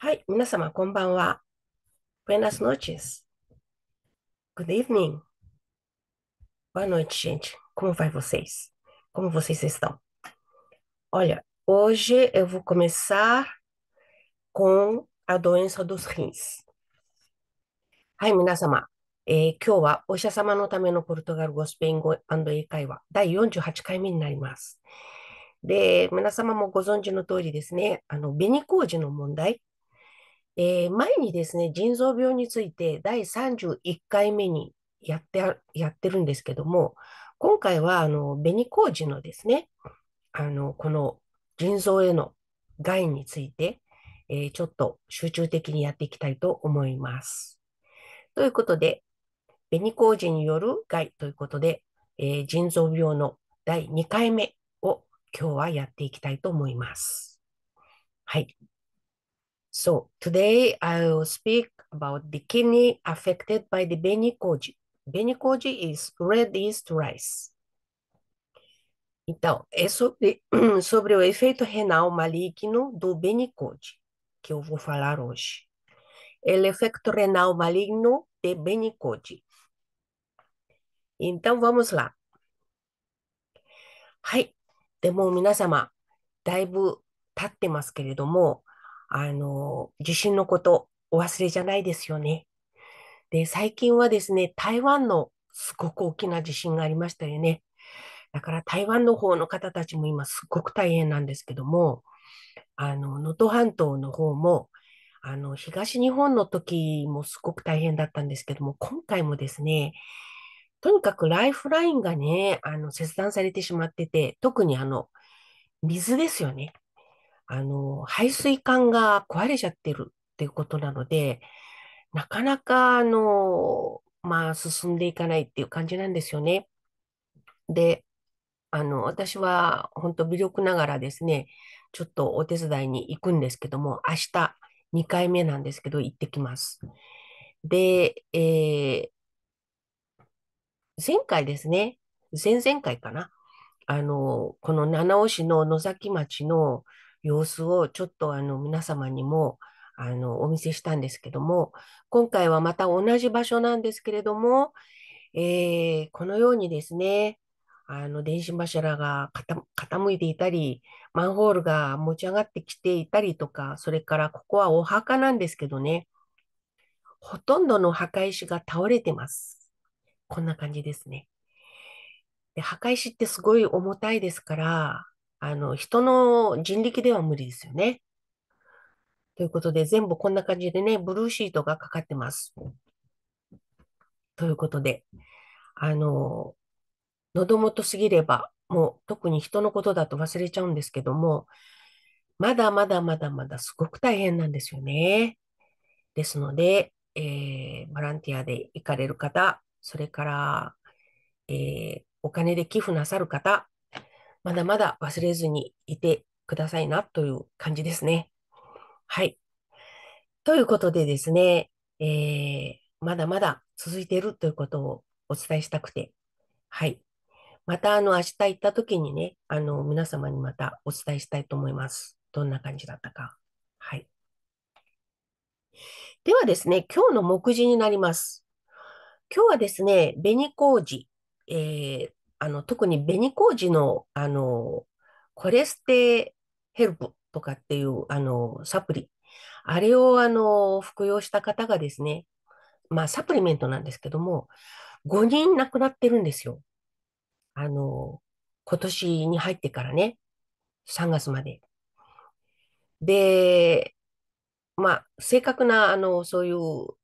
はい、皆様、こんばんは。Buenas noches. Good evening. Boa noite, gente. Como vai vocês? Como vocês estão? Olha, hoje eu vou começar com a doença dos rins. はい、皆様。えー、今日はお医者様のためのポルトガル語、スペイン語英会話第48回目になります。で、皆様もご存知の通りですね、あの、紅麹の問題えー、前にですね、腎臓病について第31回目にやってやってるんですけども、今回はあの紅麹のですね、あのこの腎臓への害について、えー、ちょっと集中的にやっていきたいと思います。ということで、紅麹による害ということで、えー、腎臓病の第2回目を今日はやっていきたいと思います。はい。So today I will speak about the kidney affected by the Benikoji. Benikoji is red yeast rice. Então, é sobre, sobre o efeito renal maligno do Benikoji que eu vou falar hoje. É o efeito renal maligno de Benikoji. Então, vamos lá. はい。でも皆様、だいぶ経ってますけれども、あの、地震のことお忘れじゃないですよね。で、最近はですね、台湾のすごく大きな地震がありましたよね。だから台湾の方の方たちも今すごく大変なんですけども、あの、能登半島の方も、あの、東日本の時もすごく大変だったんですけども、今回もですね、とにかくライフラインがね、あの、切断されてしまってて、特にあの、水ですよね。あの、排水管が壊れちゃってるっていうことなので、なかなか、あの、まあ、進んでいかないっていう感じなんですよね。で、あの、私は本当微力ながらですね、ちょっとお手伝いに行くんですけども、明日2回目なんですけど、行ってきます。で、えー、前回ですね、前々回かな、あの、この七尾市の野崎町の様子をちょっとあの皆様にもあのお見せしたんですけども今回はまた同じ場所なんですけれども、えー、このようにですねあの電信柱が傾いていたりマンホールが持ち上がってきていたりとかそれからここはお墓なんですけどねほとんどの墓石が倒れてます。こんな感じですね。で墓石ってすごい重たいですからあの、人の人力では無理ですよね。ということで、全部こんな感じでね、ブルーシートがかかってます。ということで、あの、喉元すぎれば、もう特に人のことだと忘れちゃうんですけども、まだまだまだまだすごく大変なんですよね。ですので、えー、ボランティアで行かれる方、それから、えー、お金で寄付なさる方、まだまだ忘れずにいてくださいなという感じですね。はい。ということでですね、えー、まだまだ続いているということをお伝えしたくて、はい。また、あの、明日行った時にね、あの、皆様にまたお伝えしたいと思います。どんな感じだったか。はい。ではですね、今日の目次になります。今日はですね、紅麹、えー、あの、特に紅麹の、あの、コレステヘルプとかっていう、あの、サプリ。あれを、あの、服用した方がですね、まあ、サプリメントなんですけども、5人亡くなってるんですよ。あの、今年に入ってからね、3月まで。で、まあ、正確な、あの、そういう、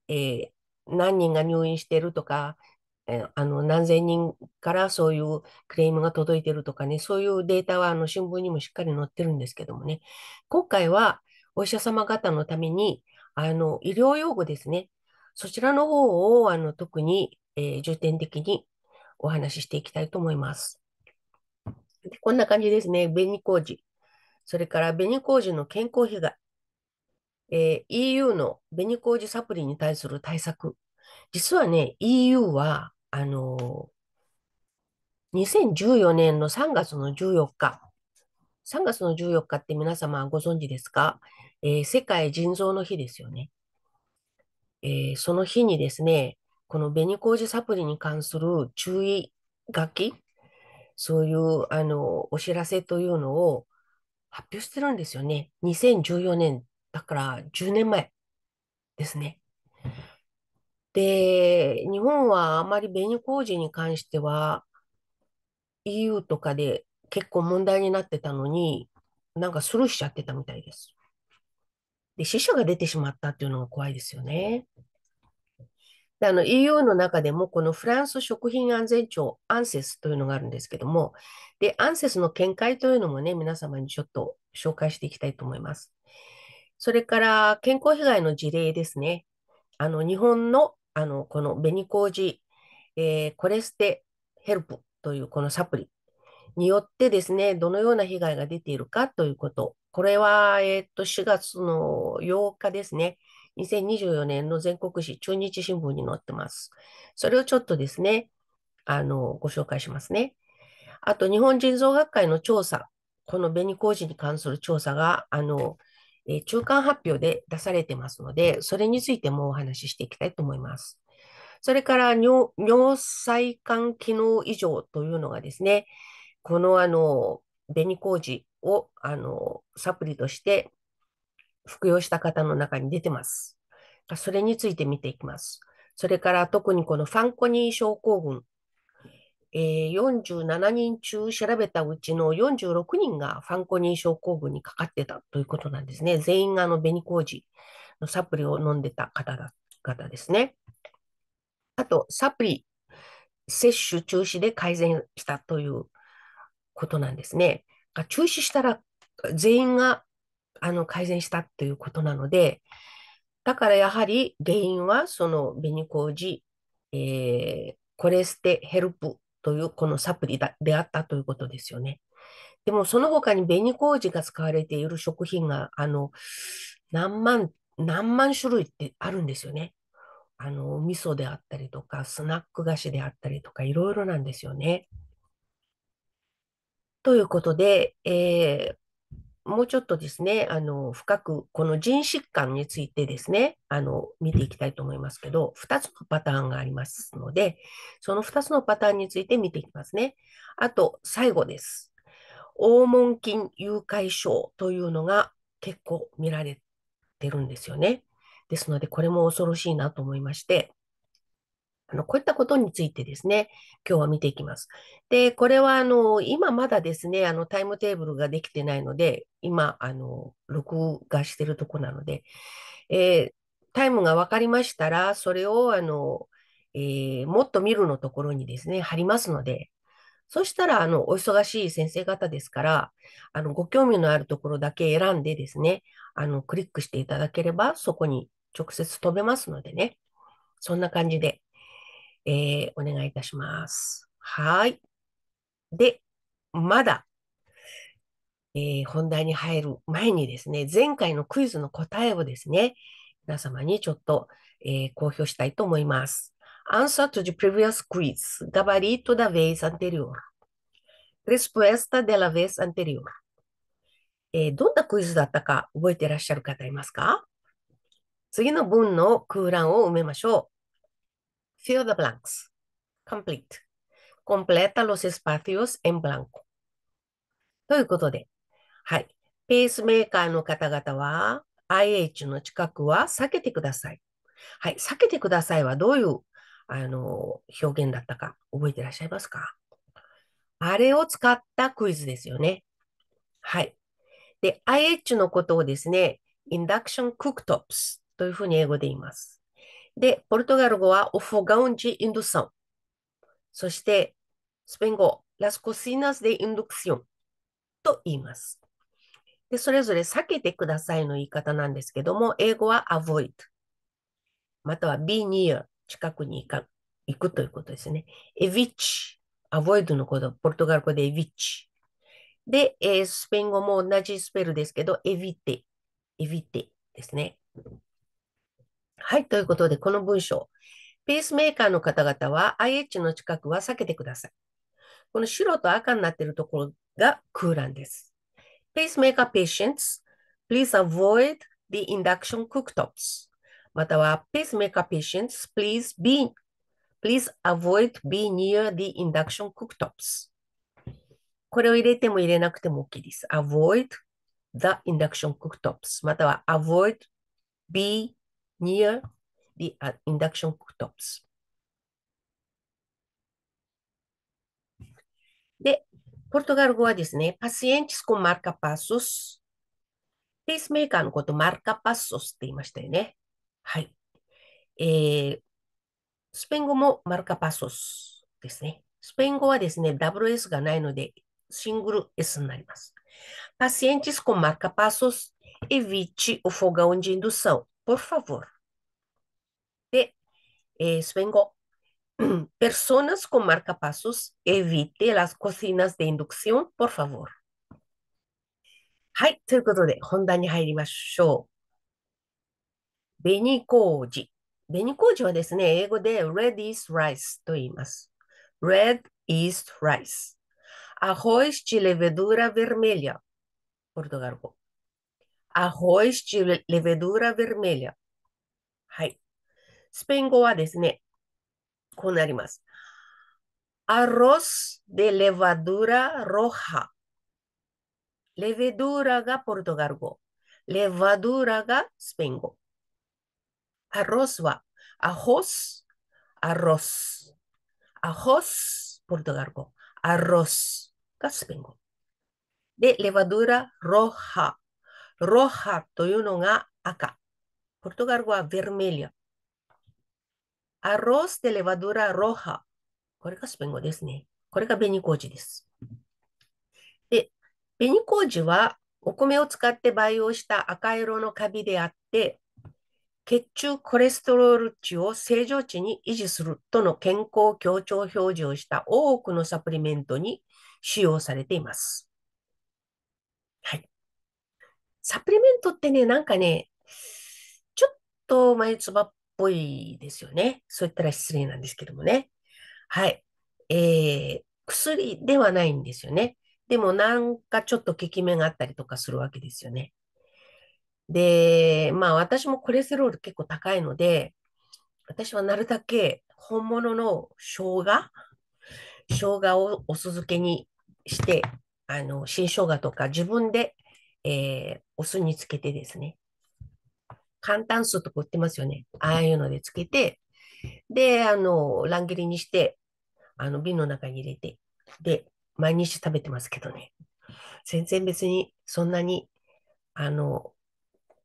えー、何人が入院してるとか、えあの何千人からそういうクレームが届いてるとかね、そういうデータはあの新聞にもしっかり載ってるんですけどもね、今回はお医者様方のために、あの医療用語ですね、そちらの方をあの特に、えー、重点的にお話ししていきたいと思います。でこんな感じですね、紅麹。それから紅麹の健康被害。えー、EU の紅麹サプリに対する対策。実はね、EU はあの、2014年の3月の14日、3月の14日って皆様ご存知ですか、えー、世界腎臓の日ですよね、えー、その日にですね、この紅麹サプリに関する注意書き、そういうあのお知らせというのを発表してるんですよね。2014年、だから10年前ですね。で、日本はあまり紅麹に関しては EU とかで結構問題になってたのに、なんかスルーしちゃってたみたいです。で、死者が出てしまったっていうのが怖いですよね。で、あの EU の中でも、このフランス食品安全庁、アンセスというのがあるんですけども、で、アンセスの見解というのもね、皆様にちょっと紹介していきたいと思います。それから、健康被害の事例ですね。あの、日本のあの、この紅麹、えー、コレステヘルプというこのサプリによってですね、どのような被害が出ているかということ。これは、えっと、4月の8日ですね。2024年の全国紙中日新聞に載ってます。それをちょっとですね、あの、ご紹介しますね。あと、日本人造学会の調査、この紅麹に関する調査が、あの、え中間発表で出されてますので、それについてもお話ししていきたいと思います。それから尿細管機能異常というのがですね、このあの紅麹をあのサプリとして服用した方の中に出てます。それについて見ていきます。それから特にこのファンコニー症候群えー、47人中調べたうちの46人がファンコニ証症候群にかかってたということなんですね。全員があの紅麹のサプリを飲んでた方だ方ですね。あと、サプリ接種中止で改善したということなんですね。中止したら全員があの改善したということなので、だからやはり原因はその紅麹、えー、コレステヘルプというこのサプリであったということですよね。でもその他に紅麹が使われている食品があの何万何万種類ってあるんですよね。あの味噌であったりとかスナック菓子であったりとかいろいろなんですよね。ということで、えー、もうちょっとですね、あの、深く、この腎疾患についてですね、あの、見ていきたいと思いますけど、2つのパターンがありますので、その2つのパターンについて見ていきますね。あと、最後です。黄門筋誘拐症というのが結構見られてるんですよね。ですので、これも恐ろしいなと思いまして、あの、こういったことについてですね、今日は見ていきます。で、これは、あの、今まだですね、あの、タイムテーブルができてないので、今、あの、録画してるとこなので、えー、タイムが分かりましたら、それを、あの、えー、もっと見るのところにですね、貼りますので、そしたら、あの、お忙しい先生方ですから、あの、ご興味のあるところだけ選んでですね、あの、クリックしていただければ、そこに直接飛べますのでね、そんな感じでえー、お願いいたします。はい。で、まだ、えー、本題に入る前にですね、前回のクイズの答えをですね、皆様にちょっと、えー、公表したいと思います。Answer to the previous quiz. Gabarito da vez anterior. Respuesta de la vez anterior. えー、どんなクイズだったか覚えていらっしゃる方いますか次の文の空欄を埋めましょう。Fill the blanks. Complete. completa los espacios en blanco. ということで、はい。ペースメーカーの方々は、IH の近くは避けてください。はい。避けてくださいはどういう、あの、表現だったか覚えてらっしゃいますかあれを使ったクイズですよね。はい。で、IH のことをですね、インダクションクックトップスというふうに英語で言います。で、ポルトガル語はオフガウンジ、インド n ン、そして、スペイン語、ラスコシナス・デ・イン s クションと言います。で、それぞれ避けてくださいの言い方なんですけども、英語は avoid、または be near、近くに行か行くということですね。evich、avoid のこと、ポルトガル語で evich。で、えー、スペイン語も同じスペルですけど、evite、evite ですね。はい、ということで、この文章。ペースメーカーの方々は IH の近くは避けてください。この白と赤になっているところが空欄です。ペースメーカー patients, please avoid the induction cooktops. または、ペースメーカー patients, please be, please avoid be near the induction cooktops. これを入れても入れなくても OK です。avoid the induction cooktops または avoid be near the induction cooktops. で、ポルトガル語はですね、パシエンティスコマルカパソス。ペースメーカーのことマルカパソスって言いましたよね。はい。えー、スペイン語もマルカパソスですね。スペイン語はですね、WS がないので、シングル S になります。Pacientes com marca-passos evite o fogão de indução. por favor. De, vengo. Personas con marcapasos, evite las cocinas de inducción, por favor. Hay, de Benikoji. red is rice Red is rice. de levedura vermelha arroz de levadura levedura arroz de levadura roja. Arroz arroz Arroz がポルトガル語。levadura がスペイン語。arroz De levadura roja。ロハというのが赤。ポルトガル語は v e r m e l ア a ス r レバド de l ハ。これがスペイン語ですね。これが紅麹です。で、紅麹はお米を使って培養した赤色のカビであって、血中コレステロール値を正常値に維持するとの健康強調表示をした多くのサプリメントに使用されています。サプリメントってね、なんかね、ちょっと眉唾っぽいですよね。そう言ったら失礼なんですけどもね。はい。えー、薬ではないんですよね。でもなんかちょっと効き目があったりとかするわけですよね。で、まあ私もコレステロール結構高いので、私はなるだけ本物の生姜、生姜をお酢漬けにして、あの、新生姜とか自分でえー、お酢につけてですね、簡単酢とか売ってますよね。ああいうのでつけて、で、あの、乱切りにして、あの、瓶の中に入れて、で、毎日食べてますけどね。全然別にそんなに、あの、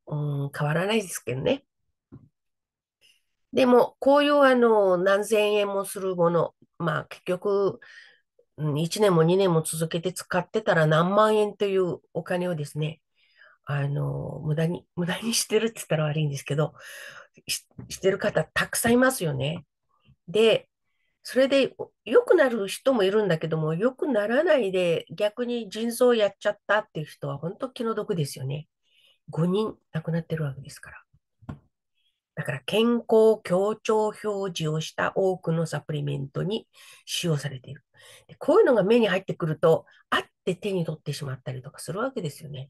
うん、変わらないですけどね。でも、こういうあの何千円もするもの、まあ結局、1年も2年も続けて使ってたら何万円というお金をですね、あの、無駄に、無駄にしてるって言ったら悪いんですけど、ししてる方たくさんいますよね。で、それで良くなる人もいるんだけども、良くならないで逆に腎臓をやっちゃったっていう人は本当気の毒ですよね。5人亡くなってるわけですから。だから健康強調表示をした多くのサプリメントに使用されている。でこういうのが目に入ってくると、あって手に取ってしまったりとかするわけですよね。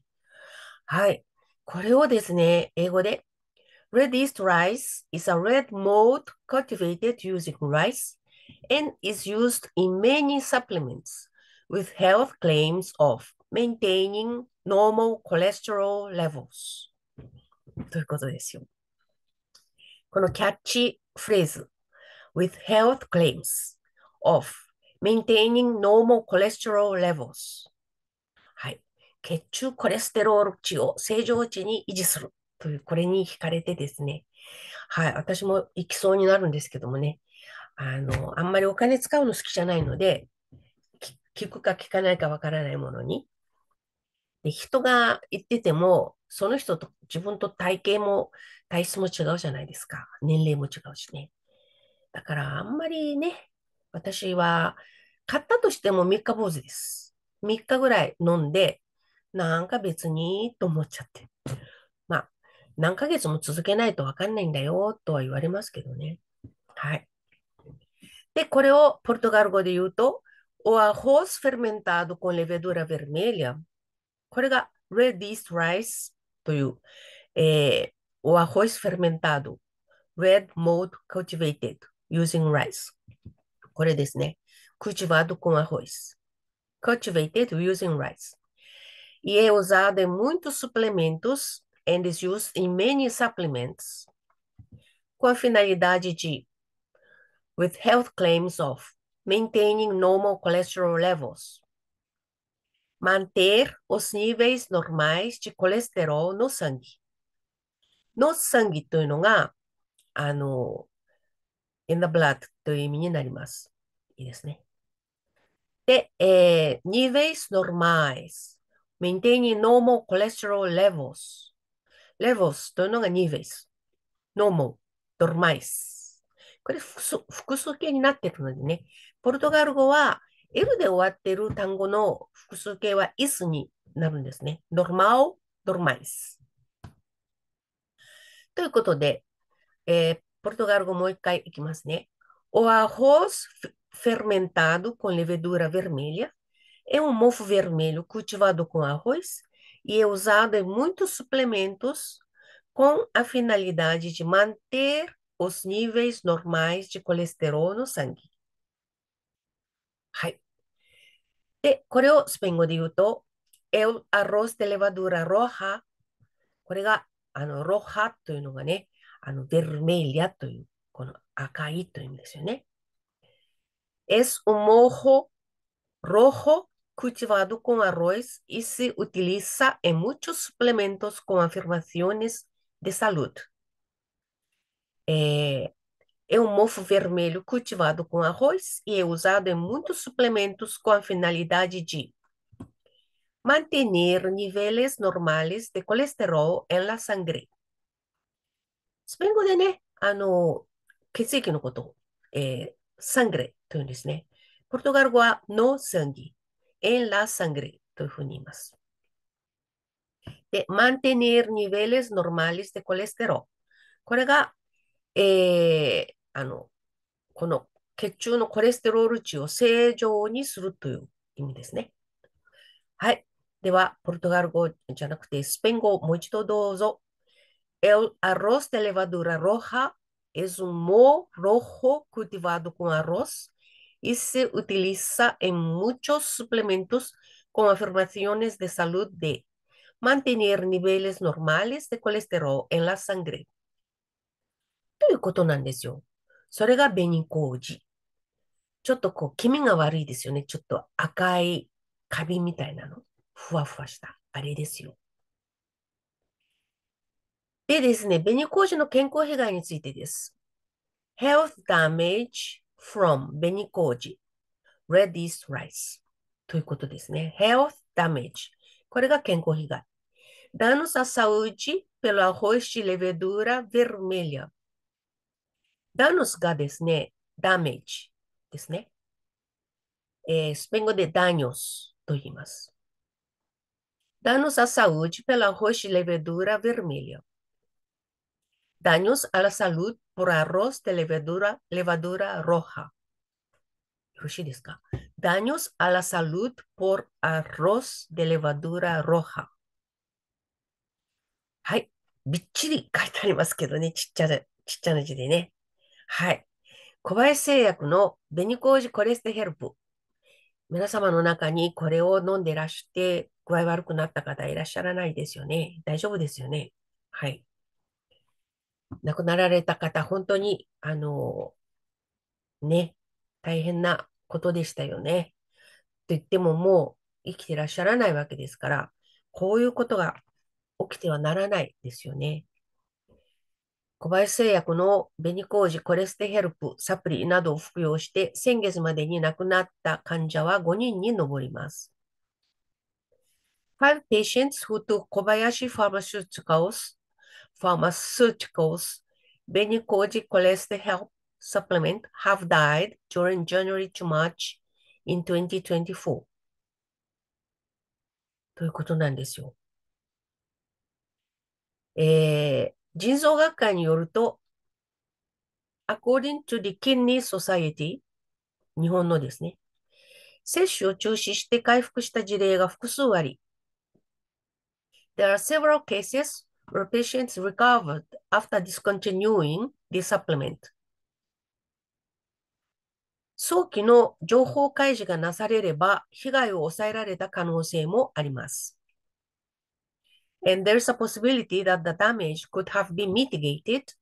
はい。これをですね、英語で Red East rice is a red mold cultivated using rice and is used in many supplements with health claims of maintaining normal cholesterol levels ということですよ。このキャッチフレーズ with health claims of maintaining normal cholesterol levels はい。血中コレステロール値を正常値に維持するという、これに惹かれてですね。はい。私も行きそうになるんですけどもね。あの、あんまりお金使うの好きじゃないので、聞くか聞かないかわからないものにで、人が言ってても、その人と自分と体型も体質も違うじゃないですか。年齢も違うしね。だからあんまりね、私は買ったとしても3日坊主です。3日ぐらい飲んで、なんか別にと思っちゃって。まあ、何ヶ月も続けないとわかんないんだよとは言われますけどね。はい。で、これをポルトガル語で言うと、オアホースフェルメンタードコンレベドラ l e v e d u これが red yeast rice arroz fermentado red mold cultivated using rice cultivado com arroz cultivated using rice e é usado em muitos suplementos and is used in many supplements com a finalidade de with health claims of maintaining normal cholesterol levels manter os níveis normais de colesterol no sangue. の sangue というのが、あの、in the blood という意味になります。いいですね。で、えー、níveis normais, maintaining normal cholesterol levels. levels というのが níveis, normal, normais. これ複数形になってるのでね、ポルトガル語は L で終わってる単語の複数形は is になるんですね。normal, normais。ということで、えー、ポルトガル語もう一回いきますね。O arroz fermentado com levedura vermelha é um mofo vermelho cultivado com arroz e é usado em muitos suplementos com a finalidade de manter os níveis normais de colesterol no sangue. El arroz de levadura roja es un mojo rojo cultivado con arroz y se utiliza en muchos suplementos con afirmaciones de salud. Eh, É um mofo vermelho cultivado com arroz e é usado em muitos suplementos com a finalidade de manter níveis normais de colesterol em la sangre. niveles normales de colesterol。これが、えー、el arroz de levadura roja es un moho rojo cultivado con arroz y se utiliza en muchos suplementos con afirmaciones de salud de mantener niveles normales de colesterol en la sangre. それが紅麹。ちょっとこう、気味が悪いですよね。ちょっと赤いカビみたいなの。ふわふわした。あれですよ。でですね、紅麹の健康被害についてです。health damage from 紅麹 red yeast rice ということですね。health damage これが健康被害。ダ a n o s à saúde pelo arroz de l e ダノスがですね、ダメージですね。えー、スペイン語でダニオスと言います。ダニオスはサウジペラホシレベドゥラヴェルミリオ。ダニオスはサウジポラロステレベドゥラ、レバドゥラロハ。よろしいですかダニオスはサウジポラロステレバドゥラロハ。はい。びっちり書いてありますけどね。ちっちゃちっちゃな字でね。はい。小林製薬の紅麹コレステヘルプ。皆様の中にこれを飲んでらして、具合悪くなった方いらっしゃらないですよね。大丈夫ですよね。はい。亡くなられた方、本当に、あの、ね、大変なことでしたよね。と言ってももう生きてらっしゃらないわけですから、こういうことが起きてはならないですよね。小林製薬の紅麹コレステヘルプサプリなどを服用して先月までに亡くなった患者は5人に上ります。Five patients who took Kobayashi Pharmaceuticals, Pharmaceuticals Benny Koji Cholesterol Help Supplement have died during January to March in 2024. ということなんですよ。えー、腎臓学会によると、according to the Kidney Society、日本のですね、接種を中止して回復した事例が複数あり、There are several cases where patients recovered after discontinuing the supplement. 早期の情報開示がなされれば、被害を抑えられた可能性もあります。and there's a possibility that the damage could have been mitigated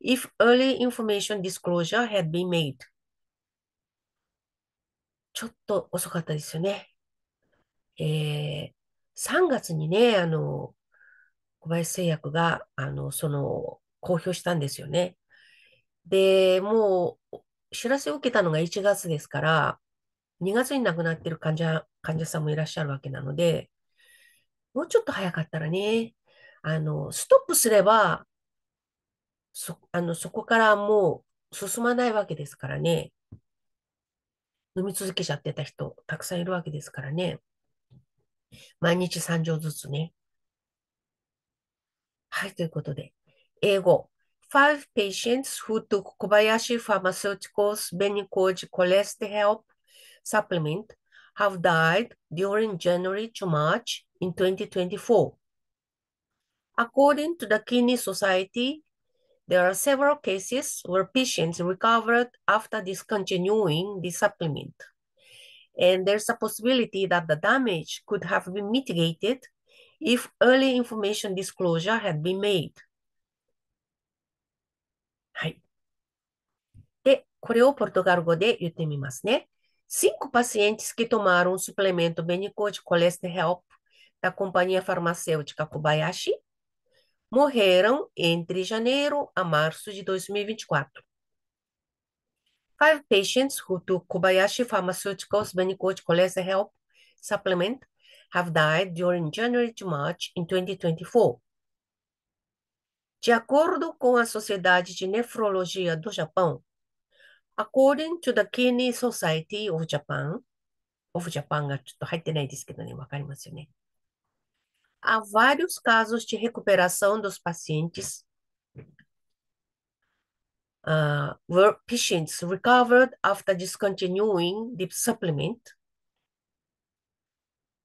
if early information disclosure had been made. ちょっと遅かったですよね。えー、3月にね、あの、小林製薬が、あの、その、公表したんですよね。で、もう、知らせを受けたのが1月ですから、2月に亡くなっている患者、患者さんもいらっしゃるわけなので、もうちょっと早かったらね、あの、ストップすれば、そ、あの、そこからもう進まないわけですからね。飲み続けちゃってた人、たくさんいるわけですからね。毎日3錠ずつね。はい、ということで、英語。Five patients who took Kobayashi Pharmaceuticals Benicoji Cholesterol Supplement have died during January to March in 2024. According to the Kidney Society, there are several cases where patients recovered after discontinuing the supplement. And there's a possibility that the damage could have been mitigated if early information disclosure had been made. はい。で、これをポルトガル語で言ってみますね。Cinco pacientes que tomaram o suplemento Benicode Cholesterol Help da companhia farmacêutica Kobayashi morreram entre janeiro a março de 2024. Five patients who took Kobayashi Pharmaceuticals Benicode Cholesterol Help supplement have died during January to March in 2024. De acordo com a Sociedade de Nefrologia do Japão, according to the Kidney Society of Japan, of Japan がちょっと入ってないですけどね、わかりますよね。Há vários casos de recuperação dos pacientes. Uh, ah, were patients recovered after discontinuing the supplement.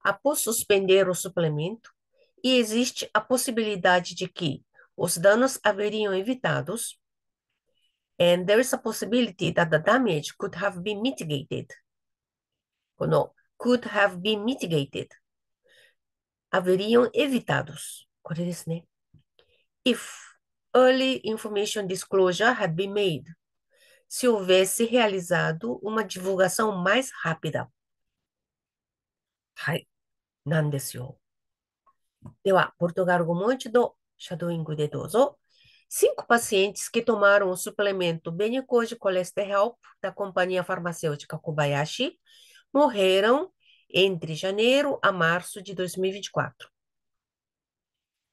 Após suspender o suplemento, e existe a possibilidade de que os danos haveriam evitados And there is a possibility that the damage could have been mitigated. この could have been mitigated. Haveriam né? if early information disclosure had been made. Se houvesse realizado uma divulgação mais rápida. はい。なんですよ。では、ポルトガル語もう一度、シャドーイングでどうぞ。Cinco pacientes que tomaram o suplemento Benicor de colesterol da companhia farmacêutica Kobayashi morreram entre janeiro a março de 2024.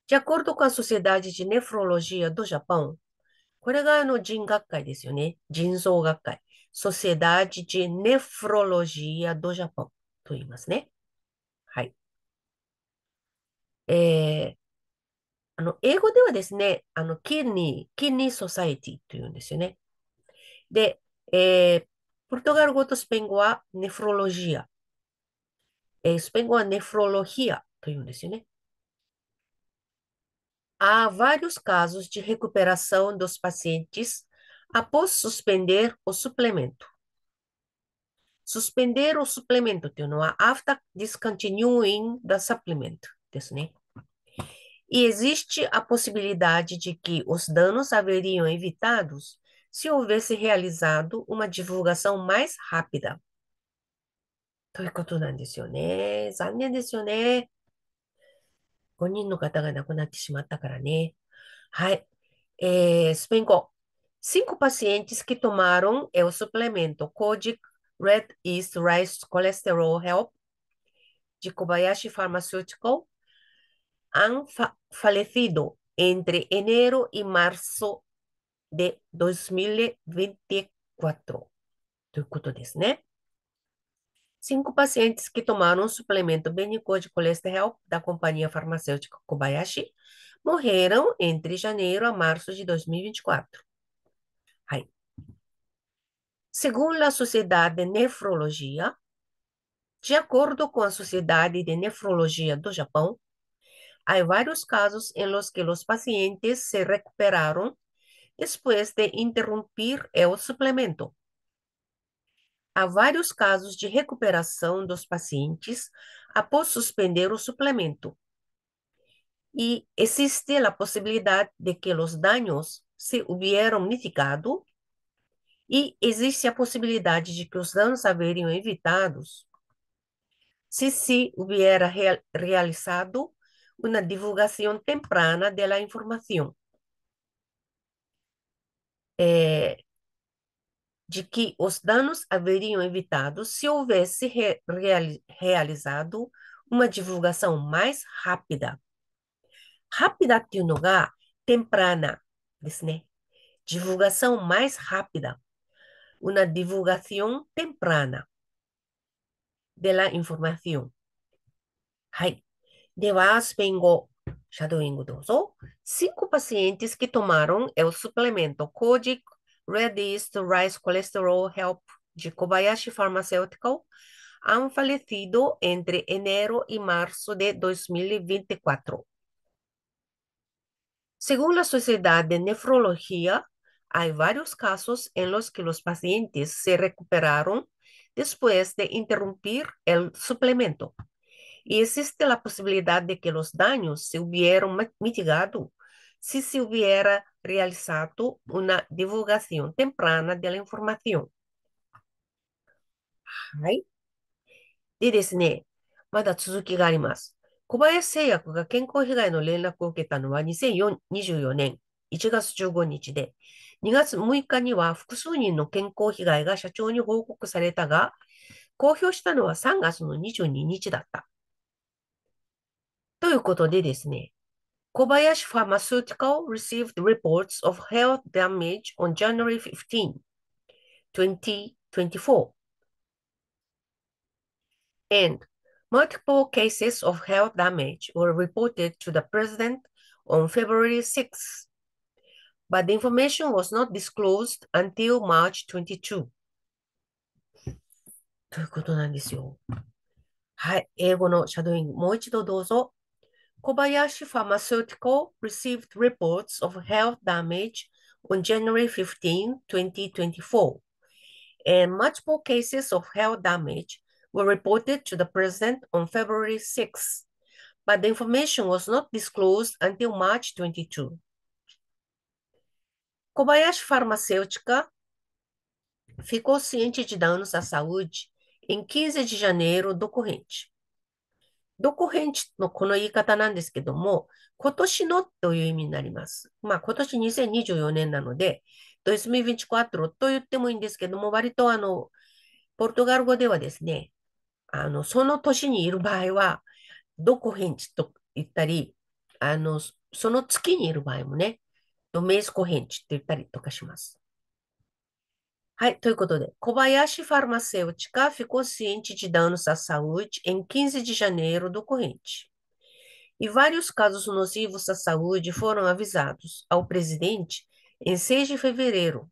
De acordo com a Sociedade de Nefrologia do Japão, Sociedade de Nefrologia do Japão と言いますね。はい。えー、あの、英語ではですね、あの、キンニー、キンニーソサエティというんですよね。で、えー、ポルトガル語とスペイン語はネフロロジア。えー、スペイン語はネフロロヒアというんですよね。Há vários casos de recuperação dos pacientes após suspender o suplemento. Suspender o suplemento というのは after discontinuing the supplement ですね。e existe a possibilidade de que os danos haveriam evitados se houvesse realizado uma divulgação mais rápida. ということなんですよね。残念ですよね。5人の方が亡くなってしまったからね。はい。えー、スペイン語。Cinco eh, pacientes que tomaram o suplemento Kojic Red East Rice Cholesterol Help de Kobayashi Pharmaceutical han fa fallecido entre enero y marzo de 2024. Cinco pacientes que tomaram um suplemento Benicor de colesterol da companhia farmacêutica Kobayashi morreram entre janeiro a março de 2024. Segundo a Sociedade de Nefrologia, de acordo com a Sociedade de Nefrologia do Japão, há vários casos em los que os pacientes se recuperaram depois de interromper o suplemento. Há vários casos de recuperação dos pacientes após suspender o suplemento. E existe a possibilidade de que os danos se hubieram mitigado e existe a possibilidade de que os danos haveriam evitados se se hubiera real, realizado una divulgación temprana de la información. É, de que os danos haveriam evitado se houvesse re, realizado uma divulgação mais rápida. Rápida tem um lugar temprana, né? Divulgação mais rápida. Uma divulgação temprana da informação cinco pacientes que tomaram é o suplemento Kojic Reduced Rice Cholesterol Help de Kobayashi Pharmaceutical han falecido entre enero y marzo de 2024. Según la Sociedad de Nefrología, hay varios casos en los que los pacientes se recuperaron después de interrumpir el suplemento. Y existe la posibilidad de que los daños se hubieran mitigado si se hubiera realizado una divulgación temprana de la información. はい。でですね、まだ続きがあります。小林製薬が健康被害の連絡を受けたのは2024年1月15日で、2月6日には複数人の健康被害が社長に報告されたが、公表したのは3月の22日だった。ということでですね、Kobayashi Pharmaceutical received reports of health damage on January 15, 2024. And multiple cases of health damage were reported to the president on February 6, but the information was not disclosed until March 22. ということなんですよ。はい。英語のシャドウイング、もう一度どうぞ。Kobayashi Pharmaceutical received reports of health damage on January 15, 2024, and multiple cases of health damage were reported to the president on February 6, but the information was not disclosed until March 22. Kobayashi Farmacêutica ficou ciente de danos à saúde em 15 de janeiro do corrente. どこ編ちのこの言い方なんですけども、今年のという意味になります。まあ今年2024年なので、ドイツミヴィンチコアトロと言ってもいいんですけども、割とあの、ポルトガル語ではですね、あの、その年にいる場合は、どこ編ちと言ったり、あの、その月にいる場合もね、ドメイスコ編ちって言ったりとかします。Farmacêutica ficou ciente de danos à saúde em 15 de janeiro do corrente. E vários casos nocivos à saúde foram avisados ao presidente em 6 de fevereiro.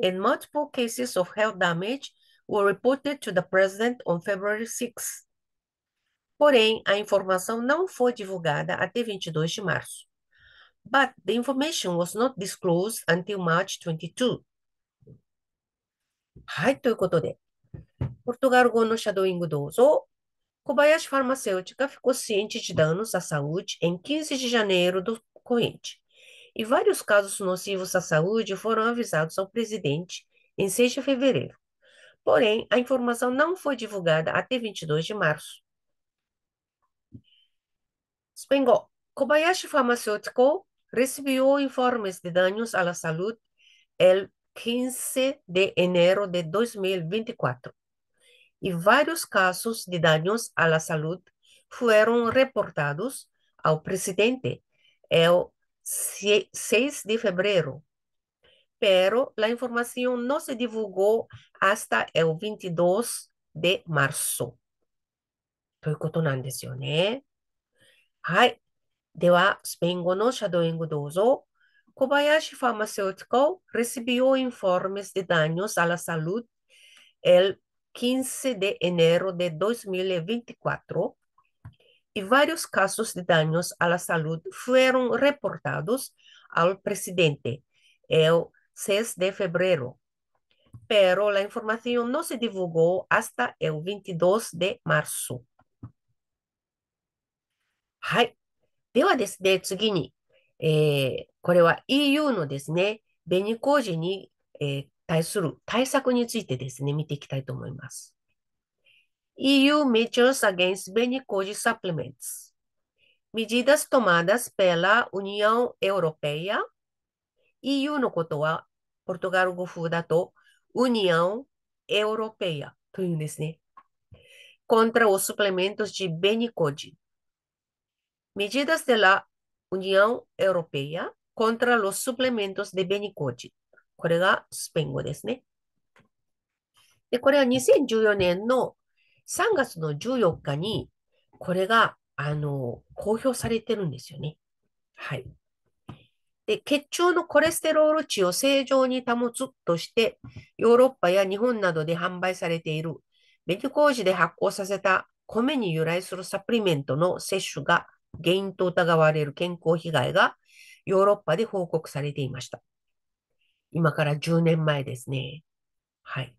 And multiple cases of health damage were reported to the president on February 6. Porém, a informação não foi divulgada até 22 de março. But the information was not disclosed until March 22. はい、ということで、ポルトガル語のシャドーイングどうぞ。Kobayashi Farmacêutica ficou ciente de danos à saúde em 15 de janeiro do corrente, e vários casos nocivos à saúde foram avisados ao presidente em 6 de fevereiro. Porém, a informação não foi divulgada até 22 de março. Spengo, Kobayashi Farmacêutico recebeu informes de danos à saúde el 15 de enero de 2024 e vários casos de danos à saúde foram reportados ao presidente é el 6 de febrero, pero a informação não se divulgou até o 22 de dozo. Kobayashi Pharmaceutical recibió informes de daños a la salud el 15 de enero de 2024 y varios casos de daños a la salud fueron reportados al presidente el 6 de febrero, pero la información no se divulgó hasta el 22 de marzo. はい。ではですね、次に、えー、これは EU のですね、ベニ工事に、えー、対する対策についてですね、見ていきたいと思います。EU measures against Benicoji supplements. Medidas tomadas pela União Europeia. EU のことは、ポルトガル語風だと、União Europeia というんですね。contra os suplementos de Benicoji. Medidas de la União Europeia contra los suplementos de b e n i c o i これがスペイン語ですね。で、これは2014年の3月の14日に、これが、あの、公表されてるんですよね。はい。で、血中のコレステロール値を正常に保つとして、ヨーロッパや日本などで販売されている、ベニコージで発酵させた米に由来するサプリメントの摂取が原因と疑われる健康被害がヨーロッパで報告されていました。今から10年前ですね。はい。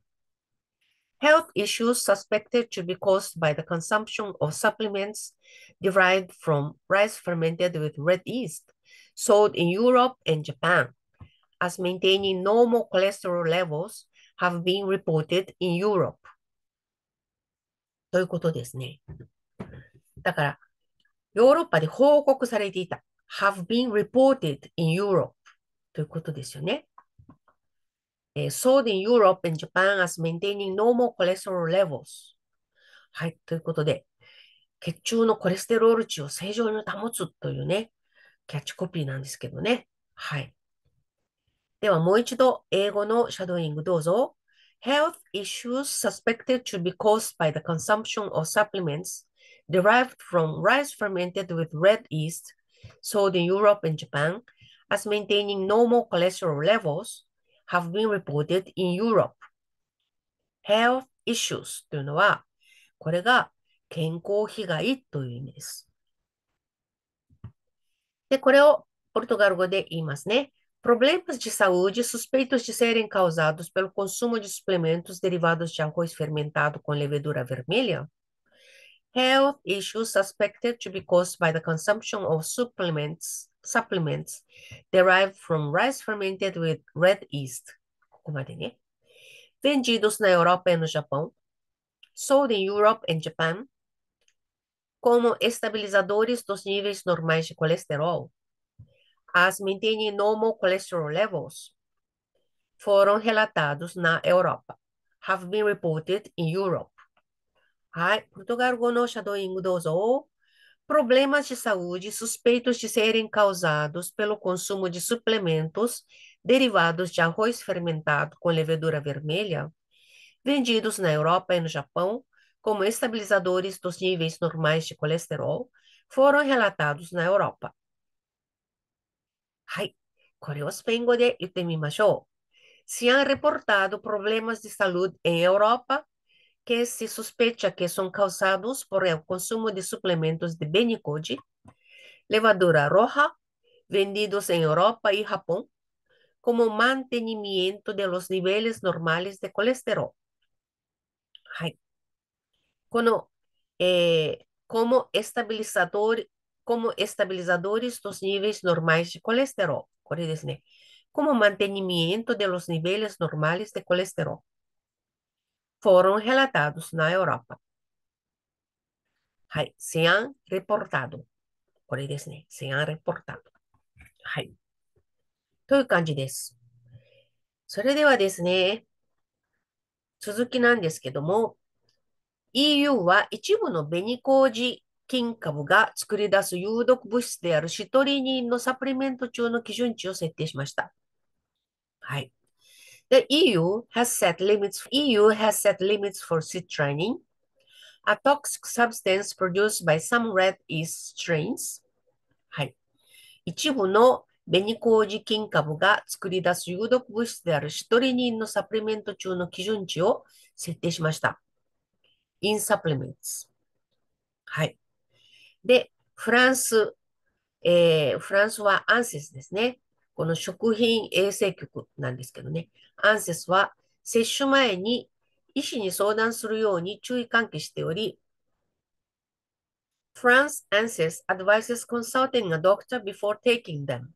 Health issues suspected to be caused by the consumption of supplements derived from rice fermented with red yeast sold in Europe and Japan, as maintaining normal cholesterol levels have been reported in Europe. ということですね。だから、ヨーロッパで報告されていた。have been reported in Europe ということですよね。えー、sold in Europe and Japan as maintaining normal cholesterol levels。はい、ということで、血中のコレステロール値を正常に保つというね、キャッチコピーなんですけどね。はい。ではもう一度、英語のシャドウイングどうぞ。Health issues suspected to be caused by the consumption of supplements derived from rice fermented with red yeast sold in Europe and Japan as maintaining normal cholesterol levels have been reported in Europe. health issues というのは、これが健康被害という意味です。で、これをポルトガル語で言いますね。Problemas de saúde suspeitos de serem causados pelo consumo de suplementos derivados de arroz fermentado com levedura vermelha health issues suspected to be caused by the consumption of supplements supplements derived from rice fermented with red yeast. Eh. Vendidos na Europa e no Japão. Sold in Europe and Japan. Como estabilizadores dos níveis normais de colesterol. As maintaining normal cholesterol levels. Foram relatados na Europa. Have been reported in Europe. はい。ポルトガル語のシャドーイングどうぞ。Problemas é de saúde suspeitos de serem causados pelo consumo de suplementos derivados de arroz fermentado com levedura vermelha, vendidos na Europa e no Japão como estabilizadores dos níveis normais de colesterol, foram relatados na Europa. se han reportado problemas de saúde em Europa que se sospecha que son causados por el consumo de suplementos de benicoji, levadura roja, vendidos en Europa y Japón, como mantenimiento de los niveles normales de colesterol. Como, eh, como, estabilizador, como estabilizadores los niveles normales de colesterol, como mantenimiento de los niveles normales de colesterol. foram relatados na Europa. はい。se han reportado。これですね。se han reportado。はい。という感じです。それではですね、続きなんですけども、EU は一部の紅麹菌株が作り出す有毒物質であるシトリニンのサプリメント中の基準値を設定しました。はい。The EU has set limits, EU has set limits for seed training. A toxic substance produced by some red yeast strains. はい。一部のベニコウジ菌株が作り出す有毒物質であるシトリニンのサプリメント中の基準値を設定しました。in supplements。はい。で、フランス、えー、フランスはアンセスですね。この食品衛生局なんですけどね、アンセスは接種前に医師に相談するように注意喚起しており、France ANSES advises consulting a doctor before taking them.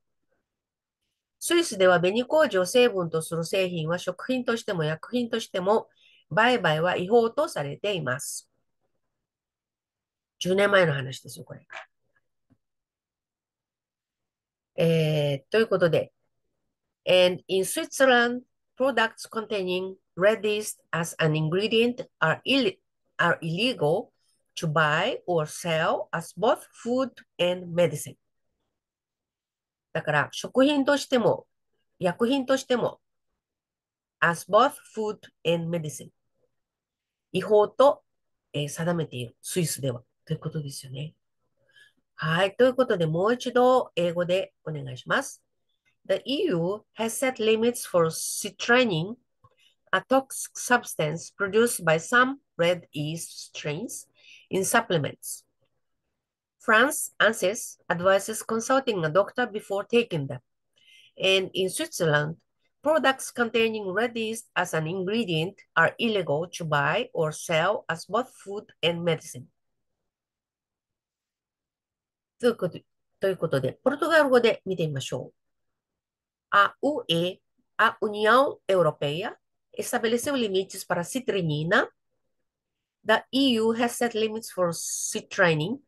スイスでは紅麹を成分とする製品は食品としても薬品としても売買は違法とされています。10年前の話ですよ、これ。えー、ということで、And in Switzerland, products containing red y e s h as an ingredient are, Ill are illegal to buy or sell as both food and medicine. だから、食品としても、薬品としても、as both food and medicine。違法と、えー、定めている、スイスでは。ということですよね。The EU has set limits for citranin, a toxic substance produced by some red yeast strains in supplements. France, ANSES, advises consulting a doctor before taking them. And in Switzerland, products containing red yeast as an ingredient are illegal to buy or sell as both food and medicine. ということということで、ポルトガル語で見てみましょう。A UE, a União Europeia, estabeleceu limites para citrinina. Da EU has set limits for citrine,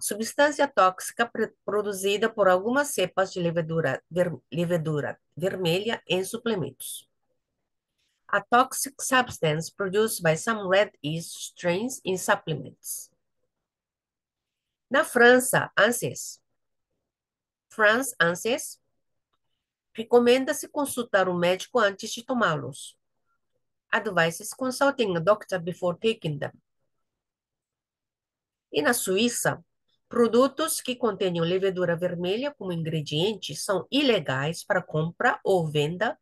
substância tóxica produzida por algumas cepas de levedura, ver, levedura vermelha em suplementos. A toxic substance produced by some red yeast strains in supplements. Na França, ANSES, France ANSES, recomenda-se consultar o um médico antes de tomá-los. Advices consulting a doctor before taking them. E na Suíça, produtos que contenham levedura vermelha como ingrediente são ilegais para compra ou venda,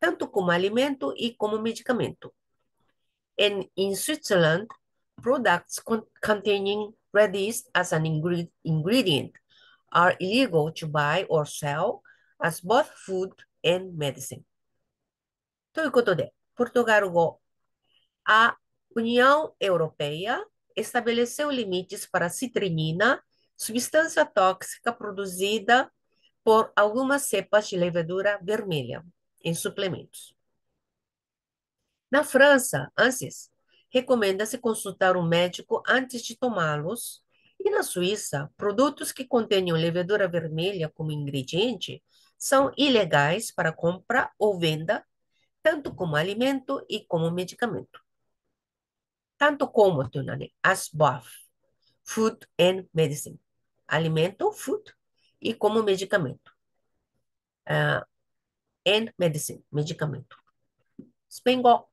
tanto como alimento e como medicamento. And in Switzerland, products containing readies as an ingre ingredient are illegal to buy or sell as both food and medicine. ということで、ポルトガル語。A União Europeia estabeleceu limites para a citrinina, substância tóxica produzida por algumas cepas de levedura vermelha em suplementos. Na França, antes, recomenda-se consultar o um médico antes de tomá-los. E na Suíça, produtos que contenham levedura vermelha como ingrediente são ilegais para compra ou venda, tanto como alimento e como medicamento. Tanto como, as BOF, Food and Medicine, alimento, food, e como medicamento. Uh, and medicine, medicamento. Spengel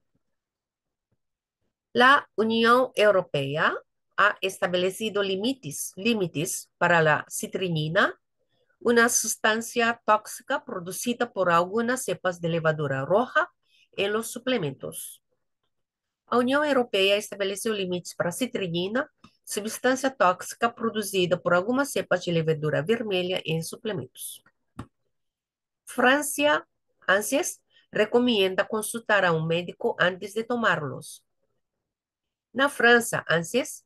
La Unión Europea ha establecido límites, límites para la citrinina, una sustancia tóxica producida por algunas cepas de levadura roja en los suplementos. La Unión Europea estableció límites para la citrinina, sustancia tóxica producida por algunas cepas de levadura vermelha en suplementos. Francia, ANSES, recomienda consultar a un médico antes de tomarlos. Na França, antes,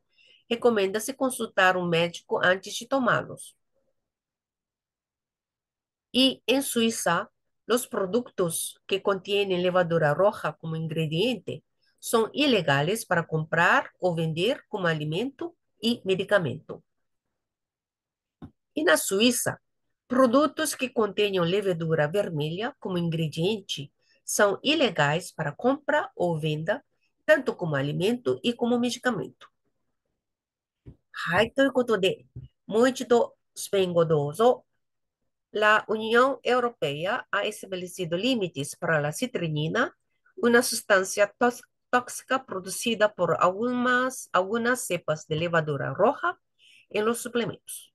recomenda-se consultar um médico antes de tomá-los. E em Suíça, os produtos que contêm levadura roja como ingrediente são ilegais para comprar ou vender como alimento e medicamento. E na Suíça, produtos que contenham levedura vermelha como ingrediente são ilegais para compra ou venda tanto como alimento y como medicamento. La Unión Europea ha establecido límites para la citrinina, una sustancia tóxica producida por algunas, algunas cepas de levadura roja en los suplementos.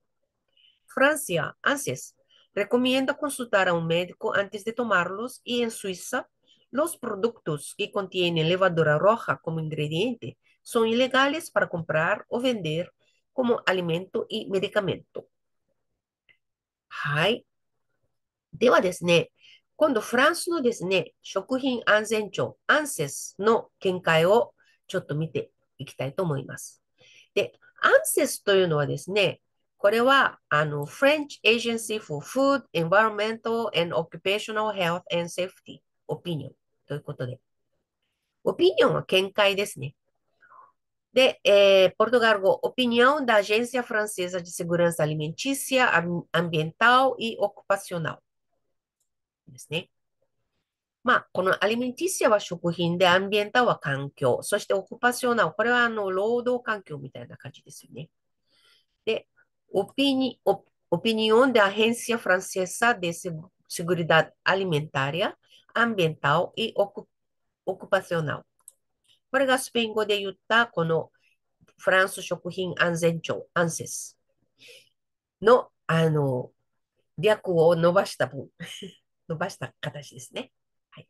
Francia, antes, recomienda consultar a un médico antes de tomarlos y en Suiza los productos que contienen levadura roja como ingrediente son ilegales para comprar o vender como alimento y medicamento. Hai. French Agency for Food, Environmental and Occupational Health and Safety オピニオンということで。オピニオンは見解ですね。で、え e ポ Portugal, opinião da Agência Francesa de Segurança Alimentícia, Ambiental e Ocupacional. ですね。まあ、このアリメンティシアは食品で、アンビエンタは環境、そしてオクパショナル、これはあの労働環境みたいな感じですよね。で、オピニオオピニオンでアヘンシア・フランセサ・デ・セグリダ・アリメンタリア、アンビエンタ t a l e オクパ p a ナこれがスペイン語で言ったこのフランス食品安全庁、アンセスの、あの、略を伸ばした分、伸ばした形ですね。はい。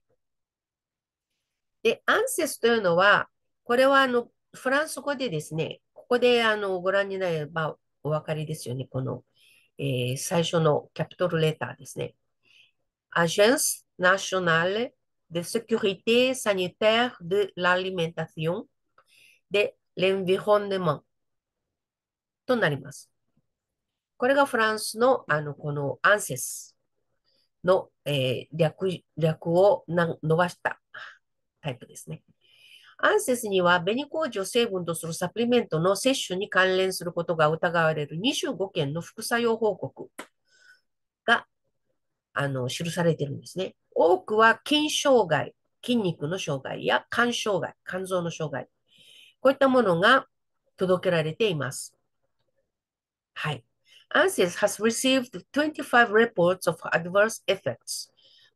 で、アンセスというのは、これはあの、フランス語でですね、ここであのご覧になればお分かりですよね。この、えー、最初のキャピトルレターですね。Agence nationale de sécurité sanitaire de l'alimentation de l'environnement となります。これがフランスのあのこのアンセスの、えー、略略をな伸ばしたタイプですね。アンセスには紅麹を成分とするサプリメントの摂取に関連することが疑われる25件の副作用報告あの、記されてるんですね。多くは筋障害、筋肉の障害や肝障害、肝臓の障害。こういったものが届けられています。はい。ANSYS has received 25 reports of adverse effects,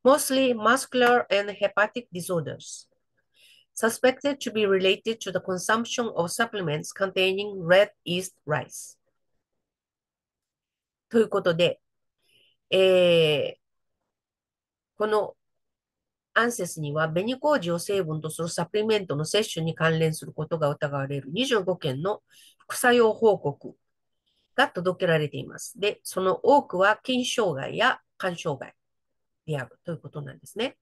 mostly muscular and hepatic disorders, suspected to be related to the consumption of supplements containing red yeast rice. ということで、えー、このアンセスには、紅麹を成分とするサプリメントの摂取に関連することが疑われる25件の副作用報告が届けられています。で、その多くは筋障害や肝障害であるということなんですね。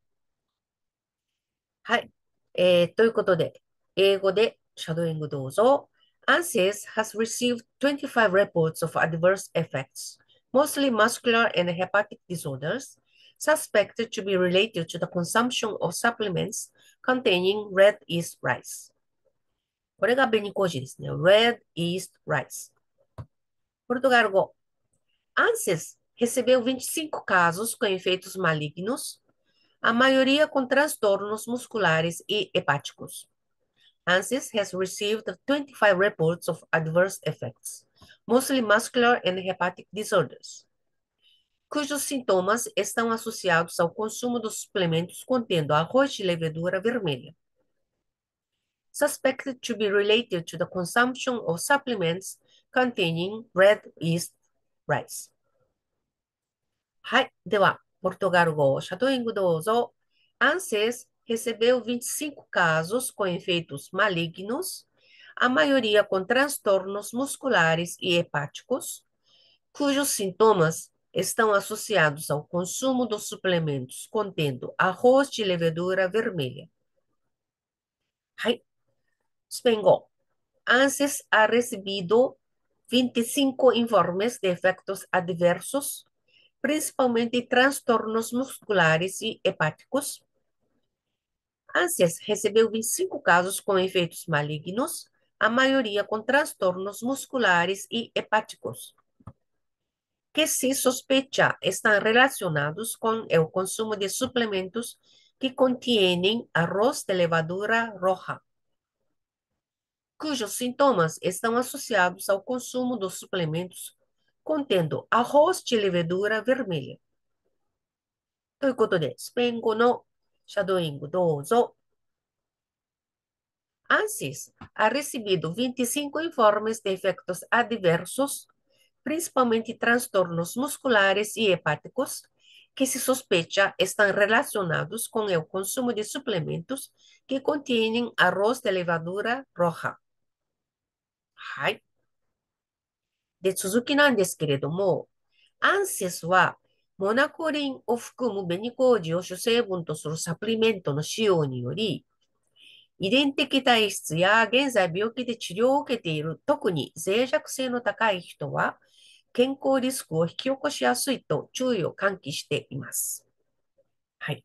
はい。えー、ということで、英語でシャドーイングどうぞ。ANSYS has received 25 reports of adverse effects, mostly muscular and hepatic disorders, suspected to be related to the consumption of supplements containing red yeast rice. これが紅麹ですね。red yeast rice. ポルトガル語。ANSES recebeu 25 casos com efeitos malignos, a maioria com transtornos musculares e hepáticos. ANSES has received 25 reports of adverse effects, mostly muscular and hepatic disorders. cujos sintomas estão associados ao consumo dos suplementos contendo arroz de levedura vermelha. Suspected to be related to the consumption of supplements containing red yeast rice. はい。では、ポルトガル語、シャドウイングどうぞ。ANSES recebeu 25 casos com efeitos malignos, a maioria com transtornos musculares e hepáticos, cujos sintomas estão associados ao consumo dos suplementos contendo arroz de levedura vermelha. Spengo, ANSES ha recebido 25 informes de efeitos adversos, principalmente transtornos musculares e hepáticos. ANSES recebeu 25 casos com efeitos malignos, a maioria com transtornos musculares e hepáticos que se sospecha estão relacionados com o consumo de suplementos que contêm arroz de levadura roja, cujos sintomas estão associados ao consumo dos suplementos contendo arroz de levedura vermelha. ということで、スペイン語のシャドーイングどうぞ。ANSYS ha recebido 25 informes de efectos adversos principalmente transtornos musculares e hepáticos, que se sospecha estão relacionados com o consumo de suplementos que contêm arroz de levadura roja. はい。で、続きなんですけれども、アンセスはモナコリンを含む紅麹を主成分とするサプリメントの使用により、遺伝的体質や現在病気で治療を受けている特に脆弱性の高い人は、健康リスクを引き起こしやすいと注意を喚起しています。はい。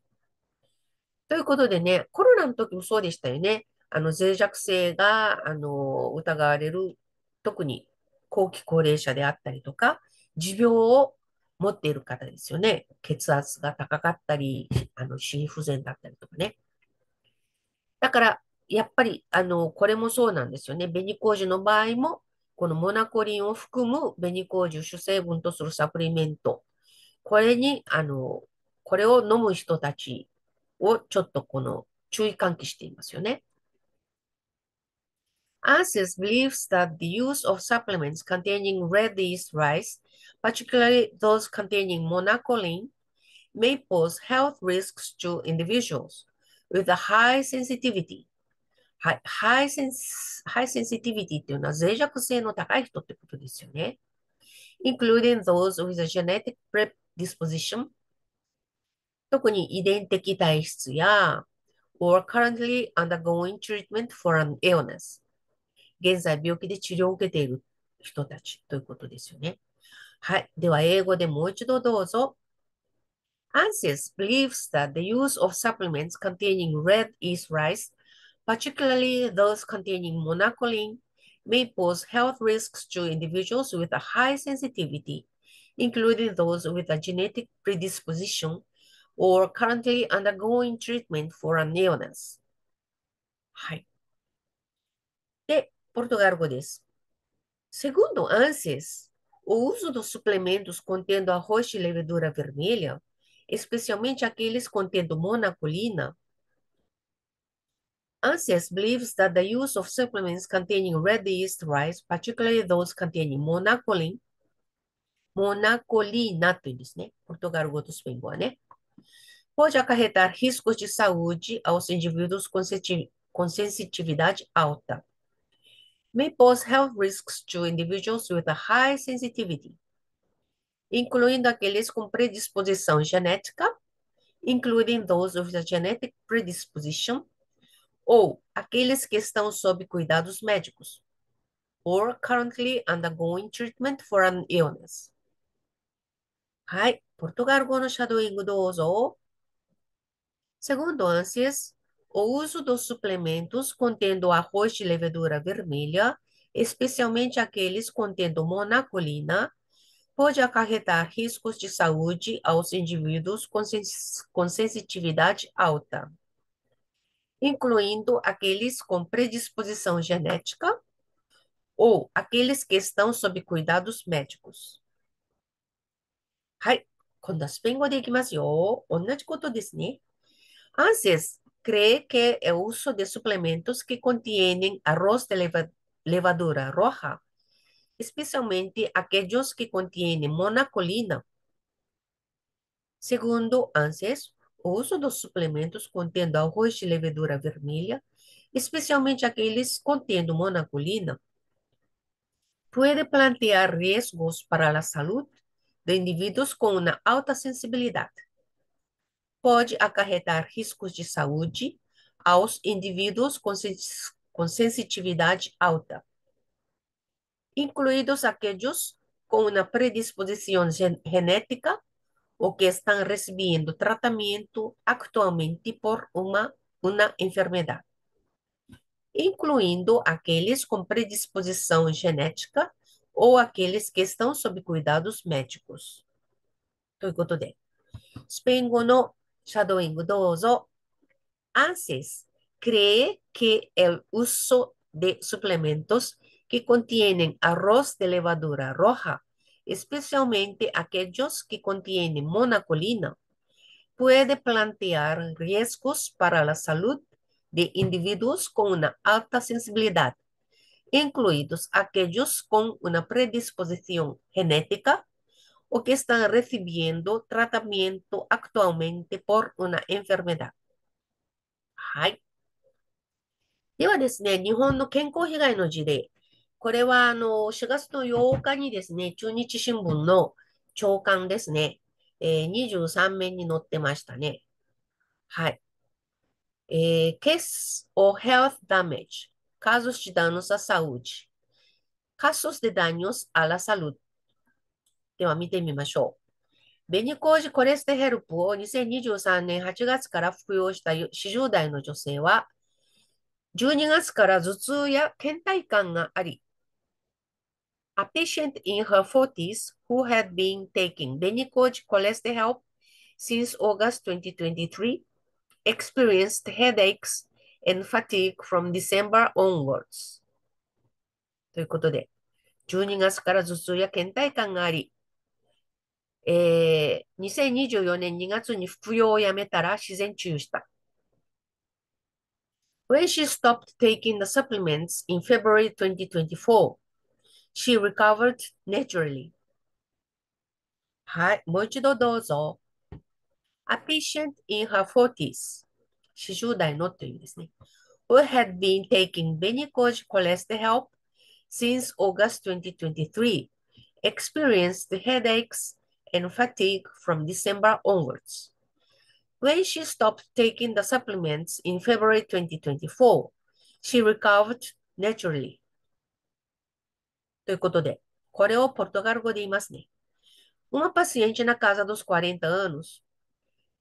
ということでね、コロナの時もそうでしたよね。あの、脆弱性が、あの、疑われる、特に後期高齢者であったりとか、持病を持っている方ですよね。血圧が高かったり、あの、心不全だったりとかね。だから、やっぱり、あの、これもそうなんですよね。紅麹の場合も、このモナコリンを含む紅麹を主成分とするサプリメント。これに、あの、これを飲む人たちをちょっとこの注意喚起していますよね。ANSYS believes that the use of supplements containing red yeast rice, particularly those containing monacolin, may pose health risks to individuals with a high sensitivity はい、ハイセンス、ハイセンシティビティっていうのは脆弱性の高い人ってことですよね。including those with a genetic predisposition 特に遺伝的体質や or currently undergoing treatment for an illness 現在病気で治療を受けている人たちということですよね。はい。では、英語でもう一度どうぞ。ANSYS believes that the use of supplements containing red yeast rice particularly those containing monacolin, may pose health risks to individuals with a high sensitivity, including those with a genetic predisposition or currently undergoing treatment for an illness. はい。で、ポルトガル語です。Segundo ANSES, o uso dos suplementos contendo arroz de levedura vermelha, especialmente aqueles contendo monacolina, ANSES believes that the use of supplements containing red yeast rice, particularly those containing monacolin, monacolina というんですね。ポルトガル語とスペイン語はね。Pode acarretar riscos de saúde aos indivíduos com sensitividade alta. May pose health risks to individuals with a high sensitivity, incluindo aqueles com predisposição genética, including those with a genetic predisposition ou aqueles que estão sob cuidados médicos, or currently undergoing treatment for an illness. はい。ポルトガル語のシャドウイングどうぞ。Segundo ANSES, o uso dos suplementos contendo arroz de levedura vermelha, especialmente aqueles contendo monacolina, pode acarretar riscos de saúde aos indivíduos com, sens com sensitividade alta incluindo aqueles com predisposição genética ou aqueles que estão sob cuidados médicos. as Antes, cree é que o é uso de suplementos que contêm arroz de levadura roja, especialmente aqueles que contêm monacolina. Segundo, antes, o uso dos suplementos contendo arroz de levedura vermelha, especialmente aqueles contendo monacolina, pode plantear riscos para a saúde de indivíduos com uma alta sensibilidade. Pode acarretar riscos de saúde aos indivíduos com, com sensitividade alta, incluídos aqueles com uma predisposição genética o que estão recebendo tratamento atualmente por uma, uma enfermidade, incluindo aqueles com predisposição genética ou aqueles que estão sob cuidados médicos. ということで、スペイン語のシャドーイングどうぞ。Antes, cree que el uso de suplementos que contienen arroz de levadura roja especialmente aquellos que contienen monacolina, puede plantear riesgos para la salud de individuos con una alta sensibilidad, incluidos aquellos con una predisposición genética o que están recibiendo tratamiento actualmente por una enfermedad. これはあの4月の8日にですね、中日新聞の朝刊ですね、えー、23面に載ってましたね。はい。えー、Case or Health Damage, casos de danos à saúde, casos de danos à la s a d では見てみましょう。ベニコージコレステヘルプを2023年8月から服用した40代の女性は、12月から頭痛や倦怠感があり、a patient in her 40s who had been taking Benicoj cholesterol since August 2023 experienced headaches and fatigue from December onwards. ということで、12月から頭痛や倦怠感があり、えー、2024年2月に服用をやめたら自然治癒した。When she stopped taking the supplements in February 2024, she recovered naturally. はい、もう一度どうぞ。A patient in her 40s, 40代のというですね、who had been taking Benicoge cholesterol since August 2023, experienced headaches and fatigue from December onwards. When she stopped taking the supplements in February 2024, she recovered naturally. ということで、これをポルトガル語で言いますね。Uma paciente na casa dos 40 anos.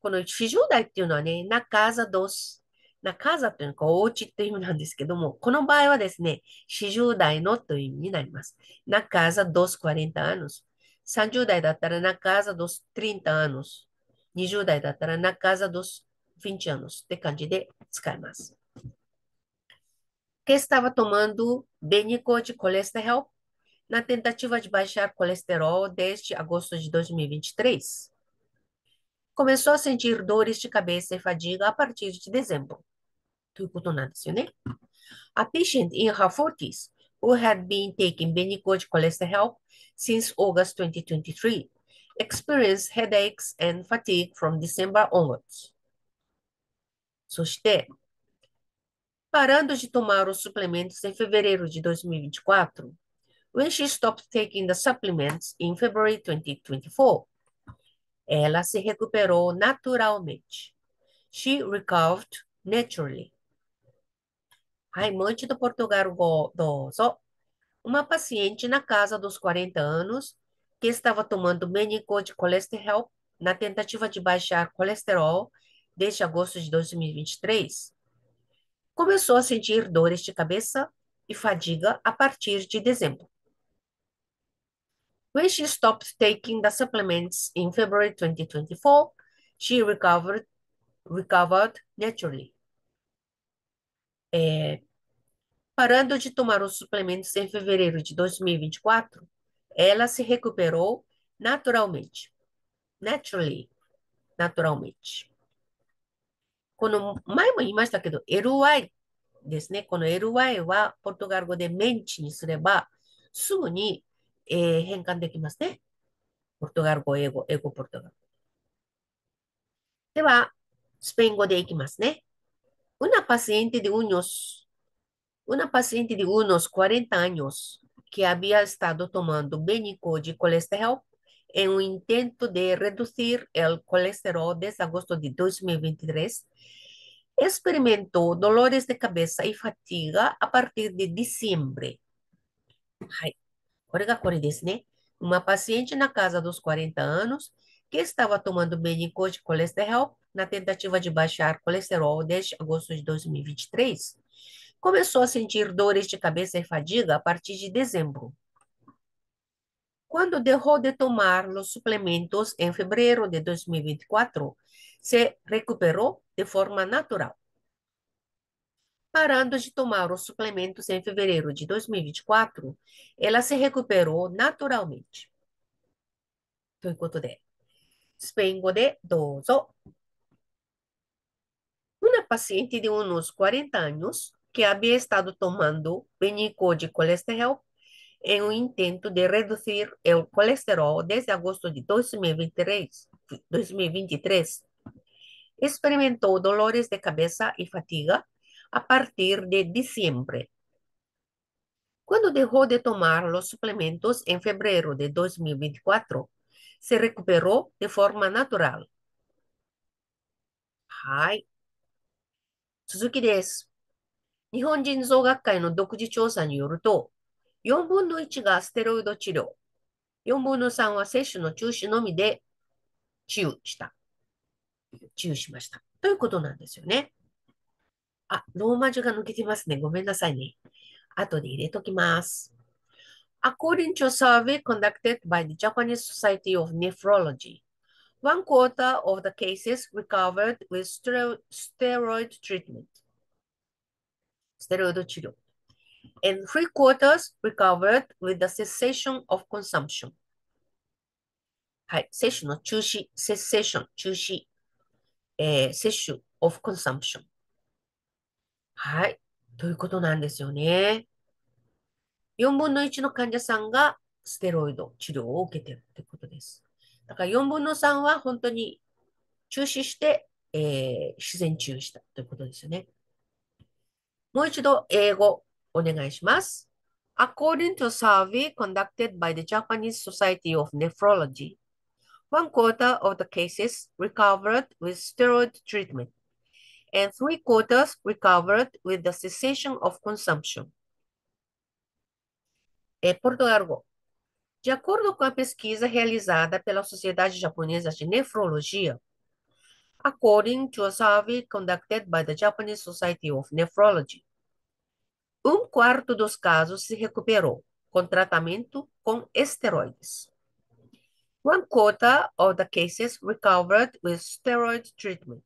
この40代っていうのはね、na casa dos な、casa というのは、お家っていう意味なんですけども、この場合はですね、40代のという意味になります。な casa dos 40 anos。30代だったら、na casa dos 30 anos。20代だったら、na casa dos 20 anos って感じで使います。Que estava tomando Benico de Colesterol na tentativa de baixar colesterol desde agosto de 2023. Começou a sentir dores de cabeça e fadiga a partir de dezembro. A patient in her 40s, who had been taking Benicode cholesterol help since August 2023, experienced headaches and fatigue from December onwards. Parando de tomar os suplementos em fevereiro de 2024, when she stopped taking the supplements in February 2024. Ela se recuperou naturalmente. She recovered naturally. Raimante do Portugal Godoso, uma paciente na casa dos 40 anos que estava tomando Menicô de colesterol na tentativa de baixar colesterol desde agosto de 2023. Começou a sentir dores de cabeça e fadiga a partir de dezembro. When she stopped taking the supplements in February 2024, she recovered, recovered naturally. É, parando de tomar os suplementos em fevereiro de 2024, ela se recuperou naturalmente. Naturally. Naturalmente. この前も言いましたけど、LY ですね。この LY はポルトガル語でメンチにすれば、すぐに una paciente de unos, una paciente de unos 40 años que había estado tomando bénico de colesterol en un intento de reducir el colesterol desde agosto de 2023, experimentó dolores de cabeza y fatiga a partir de diciembre. これがこれですね。Uma né? paciente na casa dos 40 anos que estava tomando Benicol de colesterol na tentativa de baixar colesterol desde agosto de 2023 começou a sentir dores de cabeça e fadiga a partir de dezembro. Quando deixou de tomar os suplementos em fevereiro de 2024, se recuperou de forma natural parando de tomar os suplementos em fevereiro de 2024, ela se recuperou naturalmente. ということで、スペイン語でどうぞ。Una paciente de unos 40 años que había estado tomando venico de colesterol en un intento de reducir el colesterol desde agosto de 2023, 2023 experimentó dolores de cabeza y fatiga a partir de diciembre. Cuando dejó de tomar los suplementos en febrero de 2024, se recuperó de forma natural. はい。続きです。日本人造学会の独自調査によると、4分の1がステロイド治療、4分の3は接種の中止のみで治癒した。治癒しました。ということなんですよね。あ、ローマ字が抜けてますね。ごめんなさいね。後で入れときます。According to a survey conducted by the Japanese Society of Nephrology, one quarter of the cases recovered with steroid treatment, ステロイド治療 and three quarters recovered with the cessation of consumption. はい、摂取の中止、cessation、中止、えー、摂取 of consumption。はい。ということなんですよね。4分の1の患者さんがステロイド治療を受けているということです。だから4分の3は本当に中止して、えー、自然治癒したということですよね。もう一度英語お願いします。According to a survey conducted by the Japanese Society of Nephrology, one quarter of the cases recovered with steroid treatment. and three quarters recovered with the cessation of consumption. É Porto Largo. De acordo com a pesquisa realizada pela Sociedade Japonesa de Nefrologia, according to a survey conducted by the Japanese Society of Nephrology, um quarto dos casos se recuperou com tratamento com esteroides. One quarter of the cases recovered with steroid treatment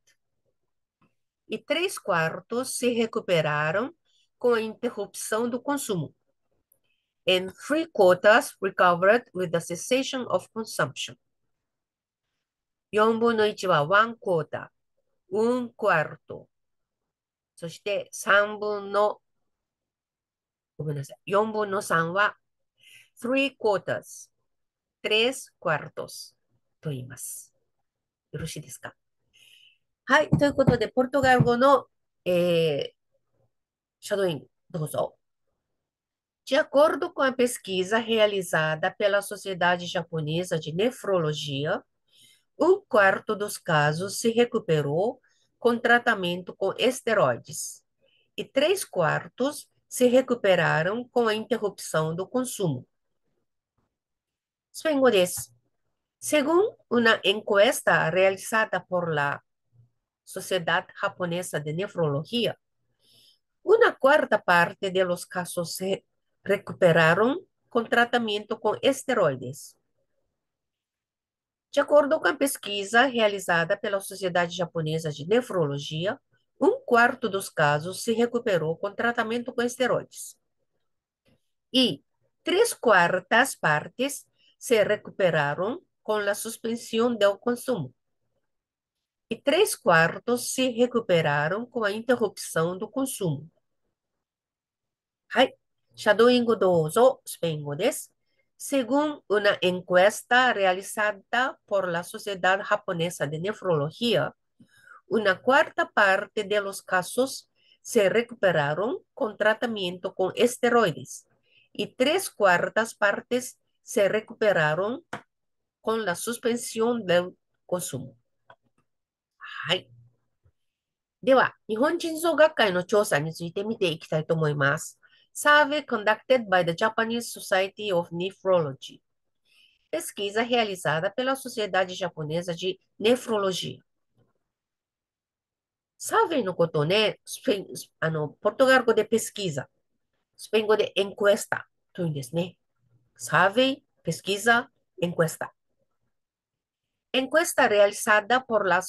e três quartos se recuperaram com a interrupção do consumo. And three quarters recovered with the cessation of consumption. 4分の1は1クォーター、1クワルト。そして3分の、ごめんなさい、4分の3は3 quarters、3 quartos と言います。よろしいですか de acordo com a pesquisa realizada pela Sociedade Japonesa de Nefrologia, um quarto dos casos se recuperou com tratamento com esteroides e três quartos se recuperaram com a interrupção do consumo. Segundo uma encuesta realizada por la Sociedad Japonesa de Nefrología. Una cuarta parte de los casos se recuperaron con tratamiento con esteroides. De acordo com a pesquisa realizada pela Sociedade Japonesa de Nefrologia, um quarto dos casos se recuperou com tratamento com esteroides. E três quartas partes se recuperaram com a suspensão do consumo e três quartos se recuperaram com a interrupção do consumo. segundo uma encuesta realizada por la sociedade Japonesa de nefrologia, uma quarta parte de los casos se recuperaram com tratamento com esteroides e três quartas partes se recuperaram com a suspensão do consumo. はい。では、日本人造学会の調査について見ていきたいと思います。Survey conducted by the Japanese Society of Nephrology. Pesquisa realizada pela Sociedade Japonesa de Nefrologia. サーベイのことね、スペインあのポルトガル語で pesquisa、スペイン語でエンクエスタというんですね。サーベイ、ペスキーザ、エンクエスタ。Encuesta realizada por la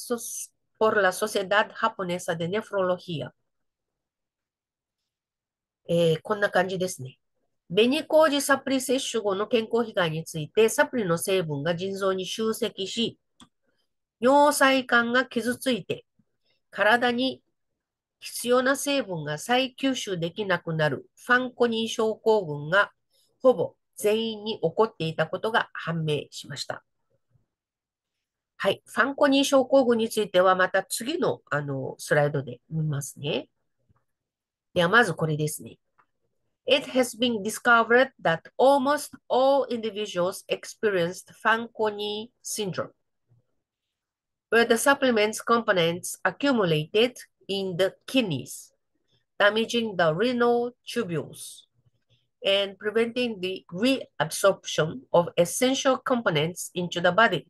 por la Sociedad Japonesa de Nefrología. えー、こんな感じですね。紅麹サプリ摂取後の健康被害について、サプリの成分が腎臓に集積し、尿細管が傷ついて、体に必要な成分が再吸収できなくなるファンコニン症候群がほぼ全員に起こっていたことが判明しました。はい。ファンコニー症候群については、また次の、あの、スライドで見ますね。では、まずこれですね。It has been discovered that almost all individuals experienced Fanconi syndrome, where the supplement's components accumulated in the kidneys, damaging the renal tubules and preventing the reabsorption of essential components into the body.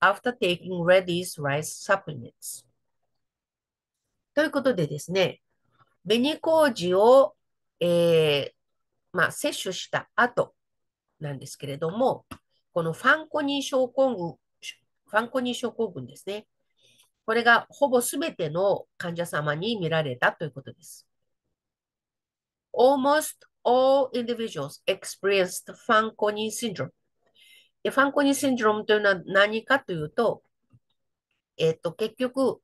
after taking r e d d y rice supplements. ということでですね、紅麹を、えーまあ、摂取した後なんですけれども、このファンコニ症候群、ファンコニ症候群ですね。これがほぼすべての患者様に見られたということです。Almost all individuals experienced ファンコニン syndrome. ファンコニーシンドロームというのは何かというと、えっと、結局、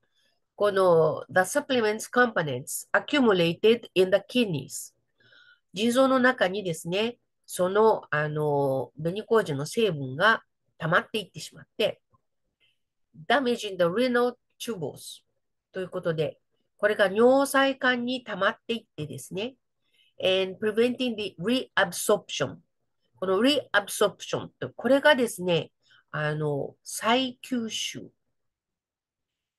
この The supplements components accumulated in the kidneys 腎臓の中にですね、その、あの、紅麹の成分が溜まっていってしまって、damaging the renal tubules ということで、これが尿細管に溜まっていってですね、and preventing the reabsorption このリアブソプション、これがですね、あの、再吸収。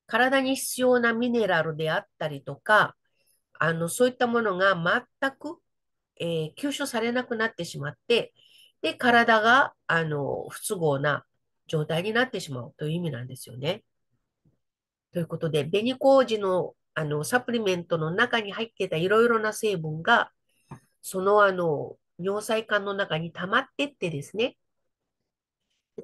体に必要なミネラルであったりとか、あの、そういったものが全く、えー、吸収されなくなってしまって、で、体が、あの、不都合な状態になってしまうという意味なんですよね。ということで、紅麹の、あの、サプリメントの中に入ってたいろいろな成分が、その、あの、尿細管の中に溜まってってですね、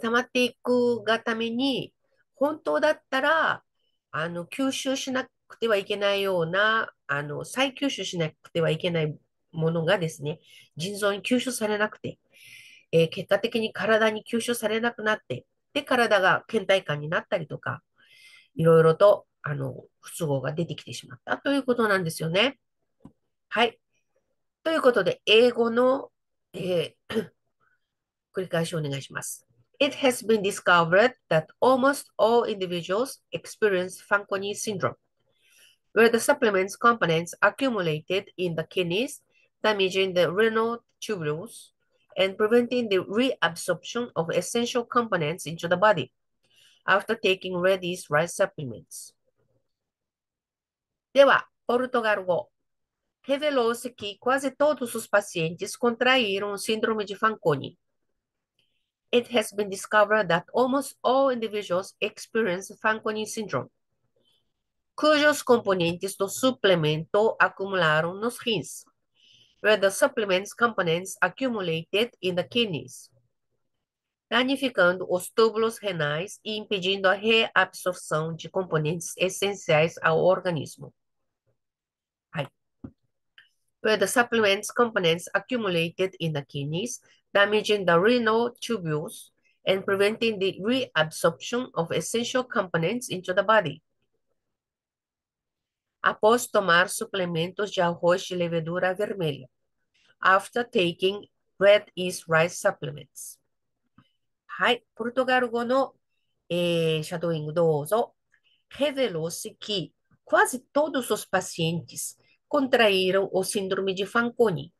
溜まっていくがために、本当だったら、あの、吸収しなくてはいけないような、あの、再吸収しなくてはいけないものがですね、腎臓に吸収されなくて、えー、結果的に体に吸収されなくなって、で、体が倦怠感になったりとか、いろいろと、あの、不都合が出てきてしまったということなんですよね。はい。ということで、英語の、えー、繰り返しお願いします。It has been discovered that almost all individuals experience Fanconi syndrome, where the supplement's components accumulated in the kidneys, damaging the renal tubules and preventing the reabsorption of essential components into the body after taking ready's rice supplements. では、ポルトガル語 revelou-se que quase todos os pacientes contraíram o síndrome de Fanconi. It has been discovered that almost all individuals experience Fanconi syndrome, cujos componentes do suplemento acumularam nos rins, where the supplement's components accumulated in the kidneys, danificando os túbulos renais e impedindo a reabsorção de componentes essenciais ao organismo. where the supplement's components accumulated in the kidneys, damaging the renal tubules and preventing the reabsorption of essential components into the body. Após tomar suplementos de arroz de levedura vermelha. After taking red yeast rice supplements. はい。ポルトガル語の、えー、シャドウイングどうぞ。Revelou-se eh, que quase todos os pacientes contraíram o síndrome de Fanconi,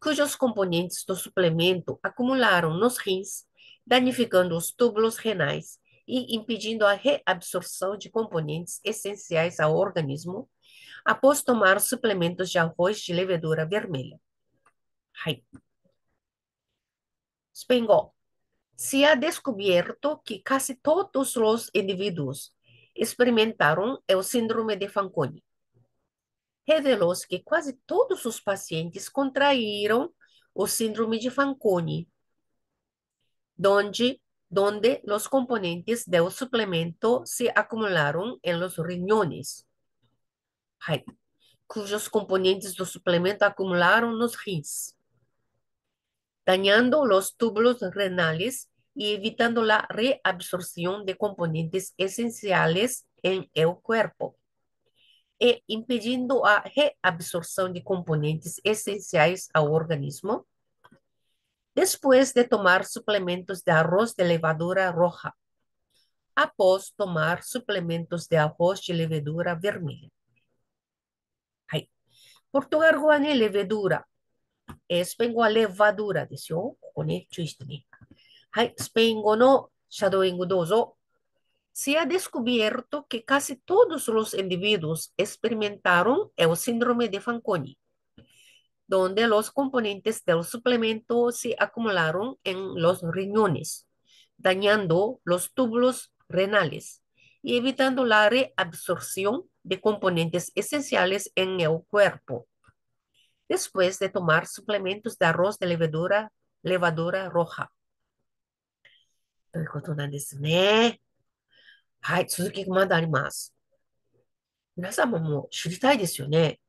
cujos componentes do suplemento acumularam nos rins, danificando os túbulos renais e impedindo a reabsorção de componentes essenciais ao organismo após tomar suplementos de arroz de levedura vermelha. Hai. Spengol. Se ha descoberto que quase todos os indivíduos experimentaram é o síndrome de Fanconi. revelou-se que casi todos los pacientes contraíram o síndrome de Fanconi, donde los componentes del suplemento se acumularon en los riñones, cuyos componentes del suplemento acumularon los rins, dañando los túbulos renales y evitando la reabsorción de componentes esenciales en el cuerpo. e impedindo a reabsorção de componentes essenciais ao organismo, depois de tomar suplementos de arroz de levadura roja, após tomar suplementos de arroz de levedura vermelha. Aí. Português, levedura. Espengo a levadura, disse o conecto isto. Aí, espengo no, dozo, se ha descubierto que casi todos los individuos experimentaron el síndrome de Fanconi, donde los componentes del suplemento se acumularon en los riñones, dañando los túbulos renales y evitando la reabsorción de componentes esenciales en el cuerpo. Después de tomar suplementos de arroz de levadura, levadura roja. はい、続きがまだあります。皆様も知りたいですよね。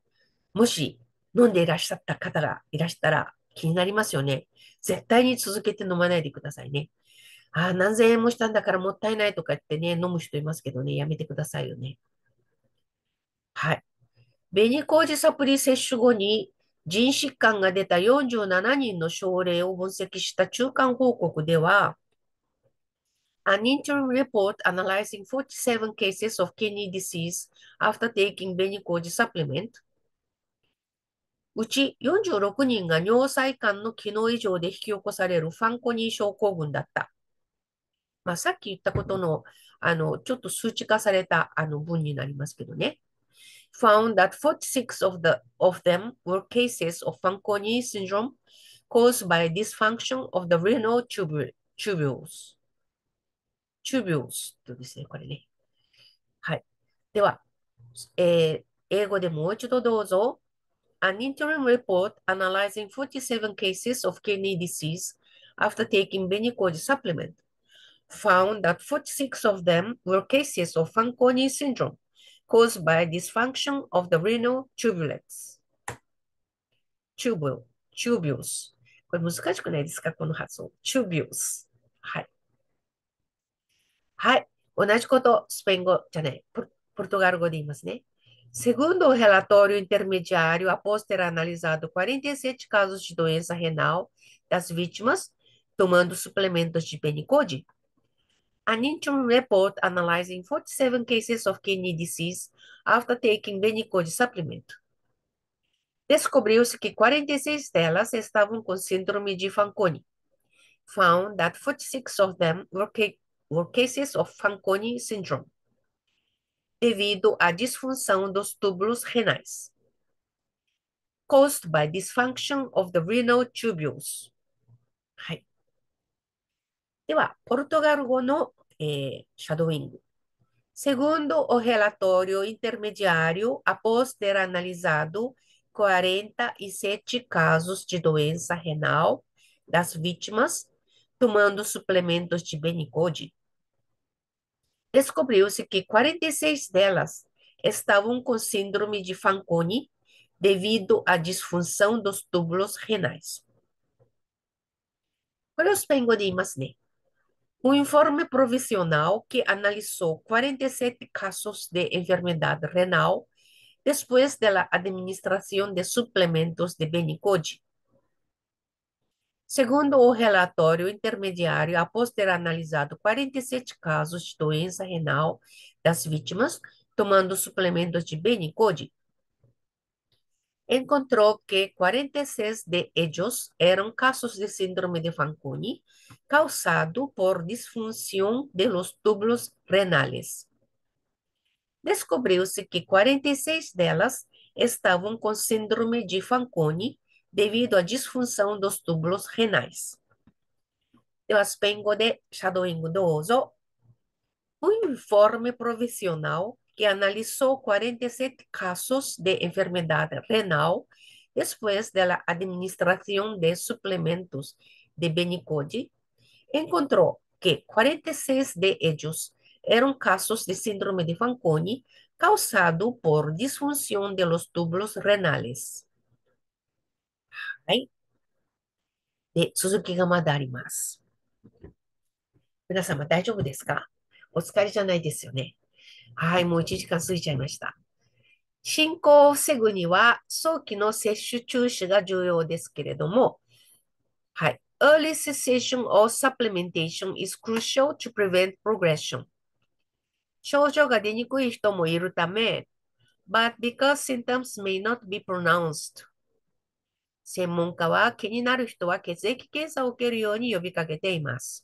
もし飲んでいらっしゃった方がいらしたら気になりますよね。絶対に続けて飲まないでくださいね。ああ、何千円もしたんだからもったいないとか言ってね、飲む人いますけどね、やめてくださいよね。はい。紅麹サプリ接種後に腎疾患が出た47人の症例を分析した中間報告では、an interim report analyzing 47 cases of kidney disease after taking Benicode supplement. うち46人が尿細管の機能異常で引き起こされるファンコニー症候群だった。まあ、さっき言ったことの、あの、ちょっと数値化されたあの文になりますけどね。found that 46 of, the, of them were cases of Fanconi syndrome caused by dysfunction of the renal tubules. 10秒とですね、これね。はい。では、えー、英語でもう一度どうぞ。An interim report analyzing 47 cases of kidney disease after taking Benicode supplement found that 46 of them were cases of Fanconi syndrome caused by dysfunction of the renal tubules. Tubule, tubules. これ難しくないですかこの発音。tubules。はい。はい。同じこと、スペイン語じゃない、ポルトガル語で言いますね。Segundo o relatório intermediário, após ter analisado 47 casos de doença renal das vítimas tomando suplementos de Benicode, an interim report analyzing 47 cases of kidney disease after taking Benicode suplemento. Descobriu-se que 46 delas estavam com síndrome de Fanconi. Found that 46 of them were or cases of Fanconi syndrome, devido à disfunção dos túbulos renais, caused by dysfunction of the renal tubules. はい。では、ポルトガル語の、えー、シャドウイング。Segundo eh, o relatório intermediário, após ter analisado 47 casos de doença renal das vítimas, tomando suplementos de Benicode, descobriu-se que 46 delas estavam com síndrome de Fanconi devido à disfunção dos túbulos renais. Colospengo de né? Masne. Um informe provisional que analisou 47 casos de enfermidade renal depois da administração de suplementos de Benicoji, Segundo o relatório intermediário, após ter analisado 47 casos de doença renal das vítimas tomando suplementos de Benicode, encontrou que 46 de ellos eram casos de síndrome de Fanconi, causado por disfunção de los túbulos renales. Descobriu-se que 46 delas estavam com síndrome de Fanconi, devido à disfunção dos túbulos renais. De aspengo de Shadoingo do um informe provisional que analisou 47 casos de enfermidade renal depois da administração de suplementos de Benicode, encontrou que 46 de ellos eram casos de síndrome de Fanconi causado por disfunção de los túbulos renais. はい。で、続きがまだあります。皆様大丈夫ですかお疲れじゃないですよね。はい、もう1時間過ぎちゃいました。進行を防ぐには、早期の接種中止が重要ですけれども、はい。Early cessation or supplementation is crucial to prevent progression. 症状が出にくい人もいるため、but because symptoms may not be pronounced, 専門家は気になる人は血液検査を受けるように呼びかけています。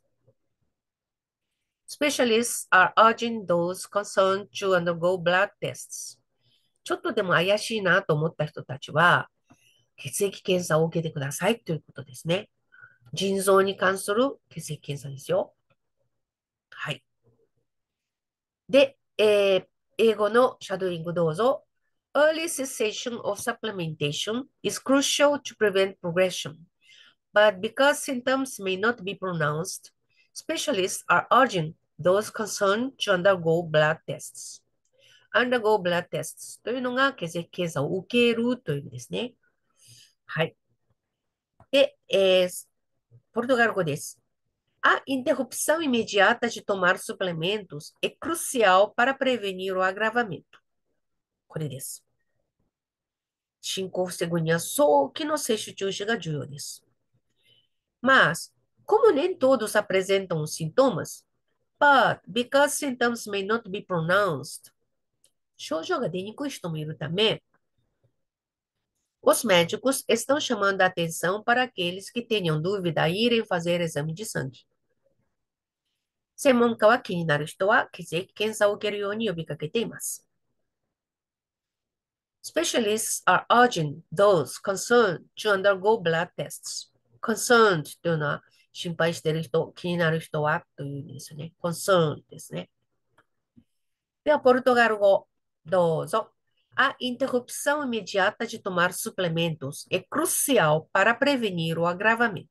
Specialists are urging those concerned to undergo blood tests. ちょっとでも怪しいなと思った人たちは、血液検査を受けてくださいということですね。腎臓に関する血液検査ですよ。はい。で、えー、英語のシャドウイングどうぞ。Early cessation of supplementation is crucial to prevent progression, but because symptoms may not be pronounced, specialists are urging those concerned to undergo blood tests. undergo blood tests というのが血液検査を受けるという意味ですね。はい。で、えー、ポルトガル語です。A interrupção imediata de tomar suplementos é crucial para prevenir o agravamento. これです。mas como nem todos apresentam os sintomas, but because symptoms may not be pronounced, Os médicos estão chamando a atenção para aqueles que tenham dúvida a irem fazer exame de sangue. o 専門家は気になる人は血液検査を受けるように呼びかけています。Specialists are urging those concerned to undergo blood tests. concerned というのは心配している人、気になる人はという意味ですね。concerned né? ですね。では、ポルトガル語、どうぞ。A né? interrupção imediata de tomar suplementos é crucial para prevenir o agravamento.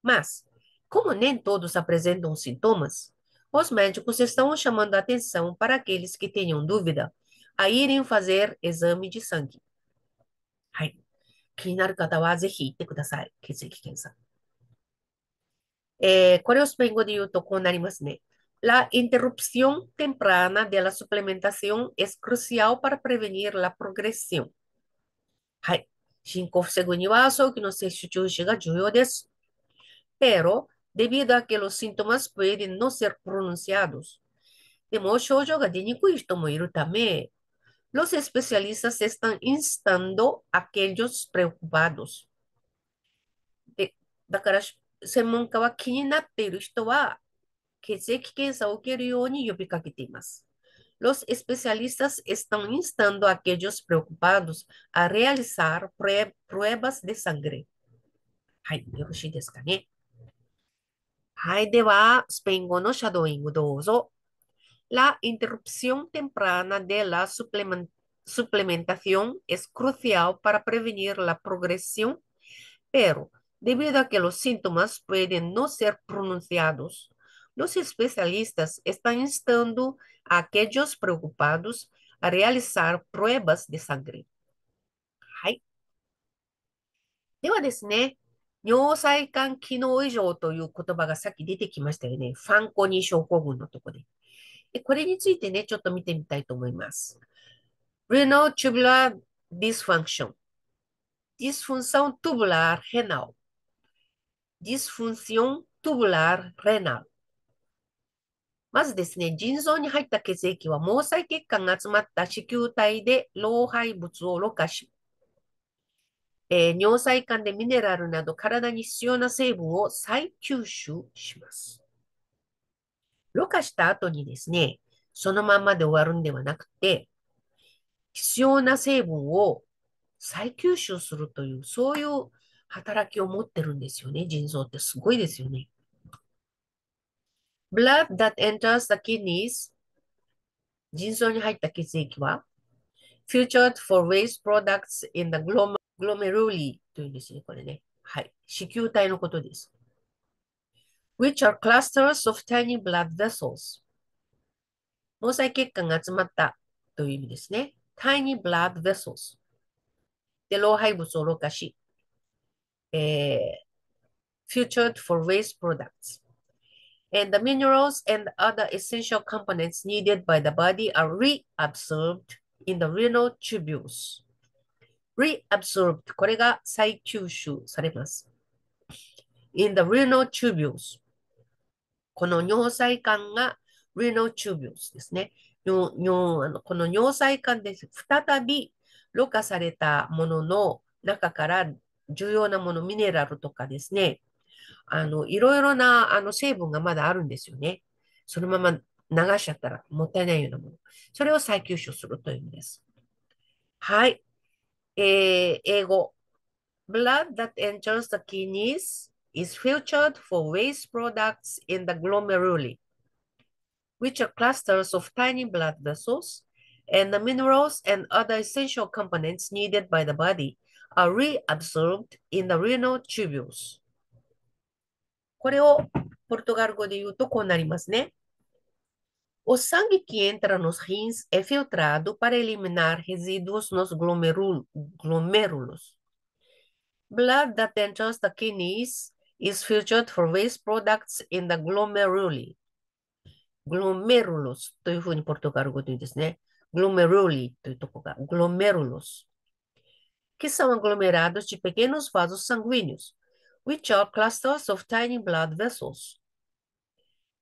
Mas, como nem todos apresentam sintomas, os médicos estão chamando a atenção para aqueles que tenham dúvida a irem fazer exame de sangue. Hai. Kinaru kata wa zehi itte kudasai. Ketsuiki kensa. a interrupción temprana de la suplementación es crucial para prevenir la progresión. Pero, debido a que los síntomas pueden no ser pronunciados. tame. Os especialistas estão instando a aquellos preocupados. De, da cara, semón kawa kininatteiru hito que kecheki kensa o keru youni yobikakete Los especialistas estão instando aqueles preocupados a realizar prue pruebas de sangue. Hai, yoroshii desu ka ne? Hai, dewa, spengo no shadowing dozo. La interrupción temprana de la suplementación es crucial para prevenir la progresión, pero debido a que los síntomas pueden no ser pronunciados, los especialistas están instando a aquellos preocupados a realizar pruebas de sangre. これについてね、ちょっと見てみたいと思います。Renal tubular dysfunction。disfunção c tubular renal. disfunção c tubular renal。まずですね、腎臓に入った血液は毛細血管が集まった子宮体で老廃物をろ過し、えー、尿細管でミネラルなど体に必要な成分を再吸収します。ろ過した後にですね、そのまんまで終わるんではなくて、必要な成分を再吸収するという、そういう働きを持ってるんですよね。腎臓ってすごいですよね。blood that enters the kidneys 腎臓に入った血液は futured for waste products in the glomeruli というんですね、これね。はい。子宮体のことです。which are clusters of tiny blood vessels. 毛細血管が集まったという意味ですね。tiny blood vessels。で、老廃物をろ過し、えー、futured for waste products, and the minerals and other essential components needed by the body are reabsorbed in the renal tubules. reabsorbed これが再吸収されます。in the renal tubules この尿細管が renal tubules ですね。尿尿あのこの尿細管で再びろ過されたものの中から重要なもの、ミネラルとかですね、あのいろいろなあの成分がまだあるんですよね。そのまま流しちゃったらもったいないようなもの。それを再吸収するという意味です。はい。えー、英語。Blood that enters the kidneys is filtered for waste products in the glomeruli, which are clusters of tiny blood vessels, and the minerals and other essential components needed by the body are reabsorbed in the renal tubules. これをポルトガル語で言うとこうなりますね。O sangue que entra nos rins é filtrado para eliminar resíduos nos glomerul glomérulos. Blood that enters the kidneys is featured for waste products in the glomeruli. glomerulus というふうにポルトガル語で言うんですね。glomeruli というとこが glomerulus, que são aglomerados de pequenos vasos sanguíneos, which are clusters of tiny blood vessels.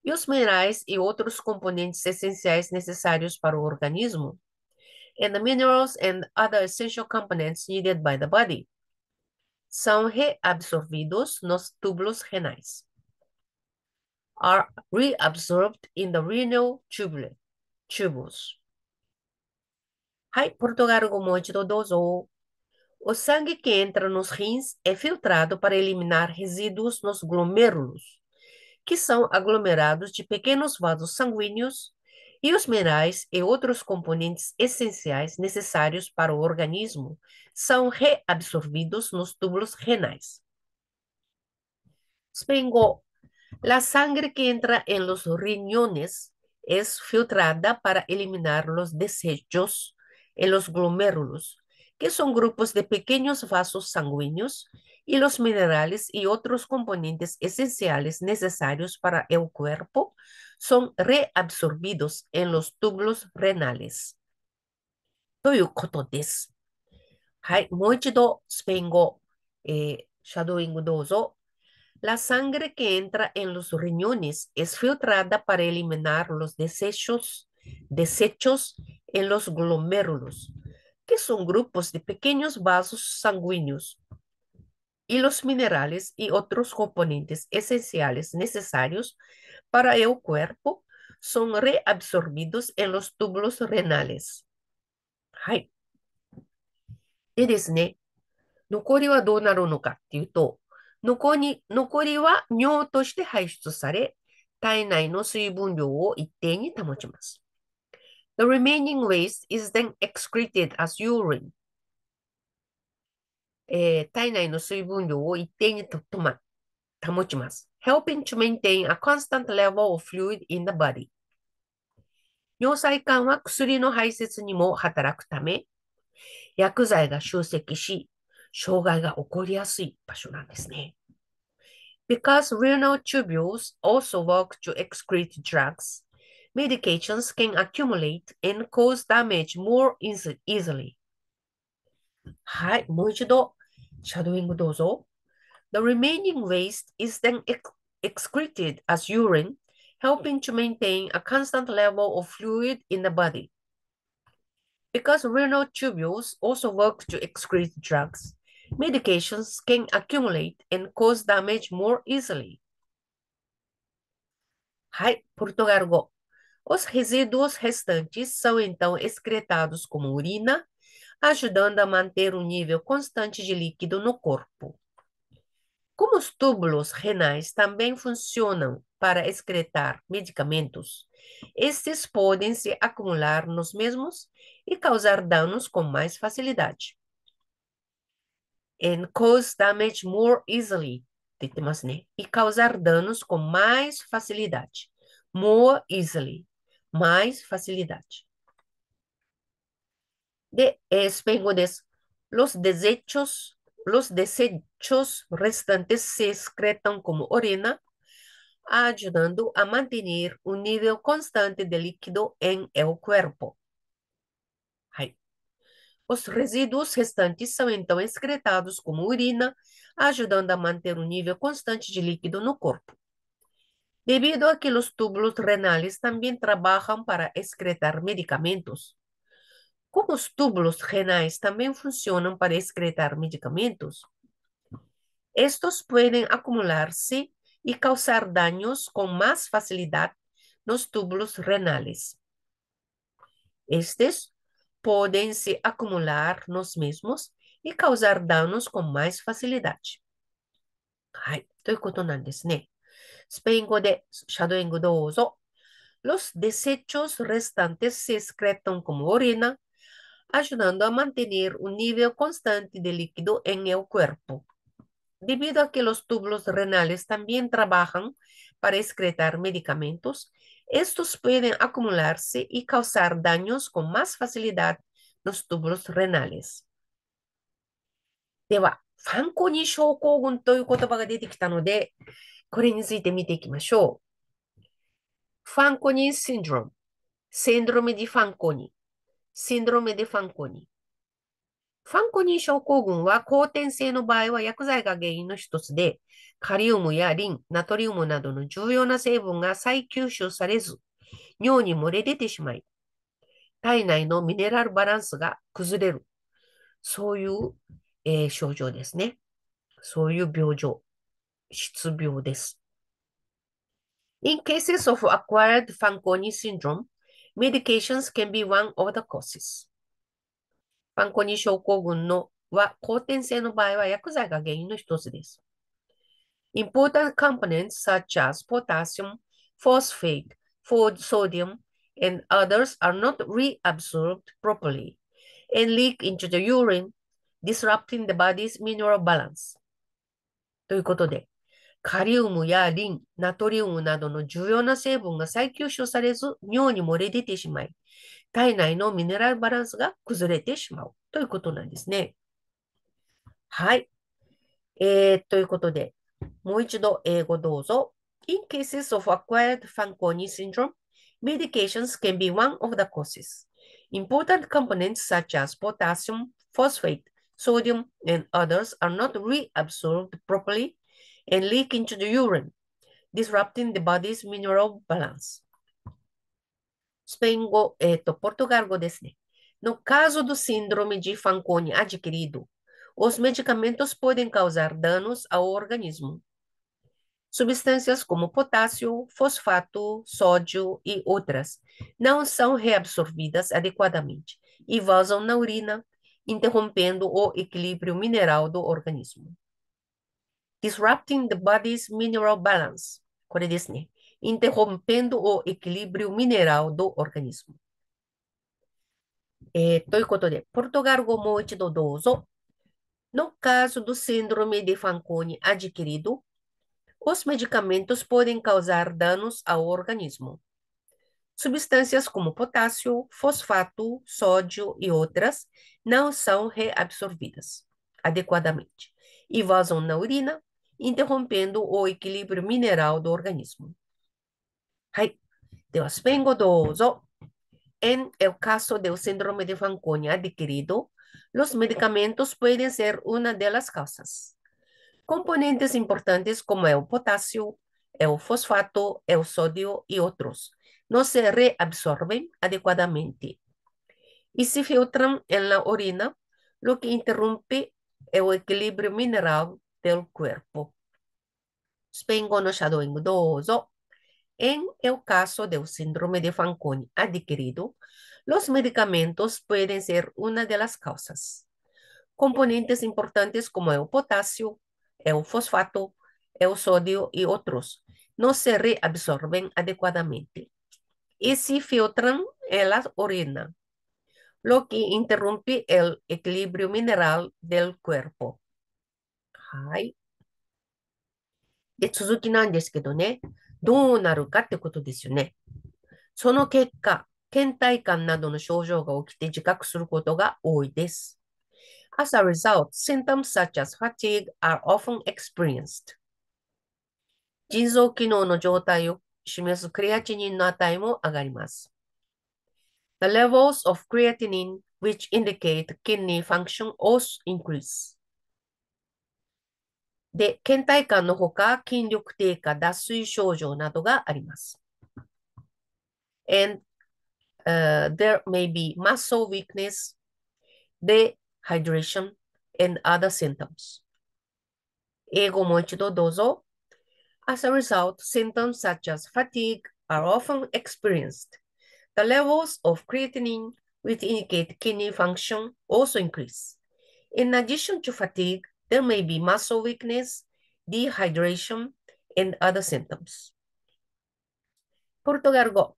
E os minerais e outros componentes essenciais necessários para o organismo, and the minerals and other essential components needed by the body são reabsorvidos nos túbulos renais. Are reabsorbed in the renal tubule, tubules. O sangue que entra nos rins é filtrado para eliminar resíduos nos glomérulos, que são aglomerados de pequenos vasos sanguíneos e os minerais e outros componentes essenciais necessários para o organismo são reabsorvidos nos túbulos renais. Spengo, la sangre que entra en los riñones es filtrada para eliminar los desechos en los glomérulos, que son grupos de pequeños vasos sanguíneos y los minerales y otros componentes esenciales necesarios para el cuerpo son reabsorbidos en los túbulos renales. Eh, La sangre que entra en los riñones es filtrada para eliminar los desechos, desechos en los glomérulos, que son grupos de pequeños vasos sanguíneos, y los minerales y otros componentes esenciales necesarios para el cuerpo son reabsorbidos en los túbulos renales。はい。でですね、残りはどうなるのかっていうと、残り残りは尿として排出され、体内の水分量を一定に保ちます。The remaining waste is then excreted as urine. えー、体内の水分量を一定にとと、ま、保ちます。helping to maintain a constant level of fluid in the body. 尿細管は薬の排泄にも働くため、薬剤が集積し、障害が起こりやすい場所なんですね。Because renal tubules also work to excrete drugs, medications can accumulate and cause damage more easily. はい、もう一度、シャドウィングどうぞ。The remaining waste is then excreted as urine, helping to maintain a constant level of fluid in the body. Because renal tubules also work to excrete drugs, medications can accumulate and cause damage more easily. はい、ポルトガル語。Os resíduos restantes são então excretados como urina, ajudando a manter um nível constante de líquido no corpo. Como os túbulos renais também funcionam para excretar medicamentos, estes podem se acumular nos mesmos e causar danos com mais facilidade. And cause damage more easily. Né? E causar danos com mais facilidade. More easily. Mais facilidade. De, es, vengo des, los desechos Los desechos restantes se excretan como orina, ayudando a mantener un nivel constante de líquido en el cuerpo. Os resíduos restantes são então excretados como urina, ajudando a manter um nível constante de líquido no corpo. Debido a que os túbulos renais também trabalham para excretar medicamentos, como los túbulos renais también funcionan para excretar medicamentos, estos pueden acumularse y causar daños con más facilidad los túbulos renales. Estos pueden se acumular los mismos y causar danos con más facilidad. los desechos restantes se excretan como orina ayudando a mantener un nivel constante de líquido en el cuerpo. Debido a que los túbulos renales también trabajan para excretar medicamentos, estos pueden acumularse y causar daños con más facilidad en los túbulos renales. Fanconi. シンドロメでファンコニー。ファンコニー症候群は、後天性の場合は薬剤が原因の一つで、カリウムやリン、ナトリウムなどの重要な成分が再吸収されず、尿に漏れ出てしまい、体内のミネラルバランスが崩れる。そういう、えー、症状ですね。そういう病状、失病です。In cases of acquired Fanconi syndrome, medications can be one of the causes. パンコニ症候群のは、後天性の場合は薬剤が原因の一つです。Important components such as potassium, phosphate, sodium, and others are not reabsorbed properly and leak into the urine, disrupting the body's mineral balance. ということで、カリウムやリン、ナトリウムなどの重要な成分が再吸収されず、尿に漏れ出てしまい、体内のミネラルバランスが崩れてしまうということなんですね。はい。えー、ということで、もう一度英語どうぞ。In cases of acquired Fanconi syndrome, medications can be one of the causes. Important components such as potassium, phosphate, sodium, and others are not reabsorbed properly and leak into the urine, disrupting the body's mineral balance. Os é, Portugal desne. Né? No caso do síndrome de Fanconi adquirido, os medicamentos podem causar danos ao organismo. Substâncias como potássio, fosfato, sódio e outras não são reabsorvidas adequadamente e vazam na urina, interrompendo o equilíbrio mineral do organismo disrupting the body's mineral balance, Koredesne, né? interrompendo o equilíbrio mineral do organismo. É, no caso do síndrome de Fanconi adquirido, os medicamentos podem causar danos ao organismo. Substâncias como potássio, fosfato, sódio e outras não são reabsorvidas adequadamente e vazam na urina, interrompendo o equilíbrio mineral do organismo. Hai. Deus, vengo dozo. En el caso del síndrome de Fanconi adquirido, los medicamentos pueden ser una de las causas. Componentes importantes como el potasio, el fosfato, el sodio y otros no se reabsorben adecuadamente y se filtran en la orina, lo que interrumpe el equilibrio mineral del cuerpo. Spengo no Shadowing En el caso del síndrome de Fanconi adquirido, los medicamentos pueden ser una de las causas. Componentes importantes como el potasio, el fosfato, el sodio y otros no se reabsorben adecuadamente y se filtran en la orina, lo que interrumpe el equilibrio mineral del cuerpo. はい。で、続きなんですけどね、どうなるかってことですよね。その結果、倦怠感などの症状が起きて自覚することが多いです。As a result, symptoms such as fatigue are often experienced. 腎臓機能の状態を示すクレアチニンの値も上がります。The levels of creatinine which indicate kidney function also increase. で、倦怠感のほか、筋力低下、脱水症状などがあります。And、uh, there may be muscle weakness, dehydration, and other symptoms. 英語もう一度どうぞ。As a result, symptoms such as fatigue are often experienced. The levels of creatinine, which indicate kidney function, also increase. In addition to fatigue, There may be muscle weakness, dehydration, and other symptoms. Portugal.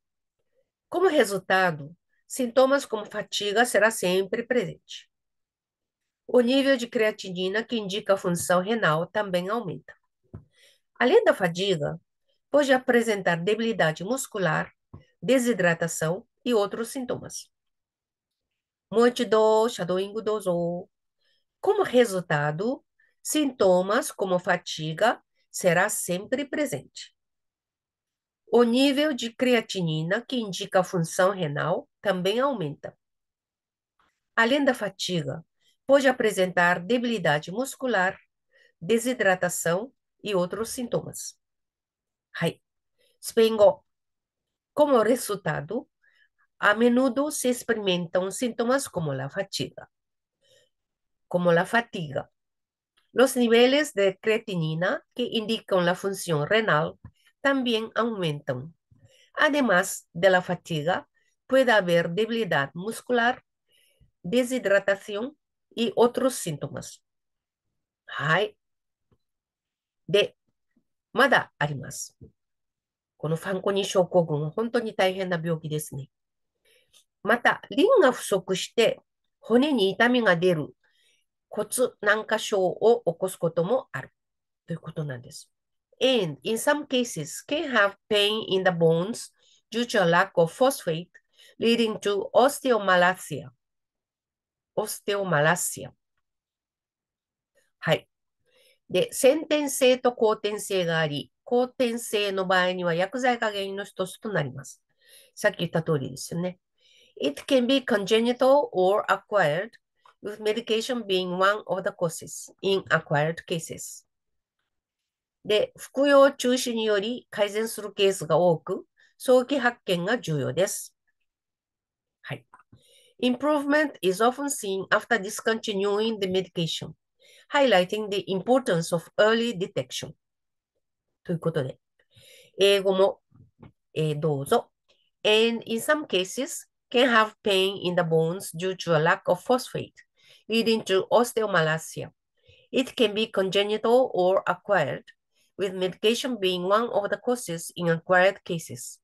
Como resultado, sintomas como fatiga será sempre presente. O nível de creatinina, que indica a função renal, também aumenta. Além da fadiga, pode apresentar debilidade muscular, desidratação e outros sintomas. もう一度シャドーイングどうぞ。como resultado, sintomas como fatiga será sempre presente. O nível de creatinina, que indica a função renal, também aumenta. Além da fatiga, pode apresentar debilidade muscular, desidratação e outros sintomas. Hai. Spengo. Como resultado, a menudo se experimentam sintomas como a fatiga. como la fatiga. Los niveles de creatinina, que indican la función renal, también aumentan. Además de la fatiga, puede haber debilidad muscular, deshidratación y otros síntomas. Hay de Mada arimas. このファンコニ症候群は本当に大変な病気ですね。また、リンが不足して骨に痛みが出る骨軟化症を起こすこともあるということなんです。And in some cases can have pain in the bones due to a lack of phosphate leading to osteomalacia. osteomalacia. はい。で、先天性と後天性があり、後天性の場合には薬剤が原因の一つとなります。さっき言った通りですよね。It can be congenital or acquired with medication being one of the causes in acquired cases. で、服用中止により改善するケースが多く、早期発見が重要です。はい。Improvement is often seen after discontinuing the medication, highlighting the importance of early detection. ということで、英語も、えー、どうぞ。And in some cases, can have pain in the bones due to a lack of phosphate. leading to osteomalacia. It can be congenital or acquired, with medication being one of the causes in acquired cases.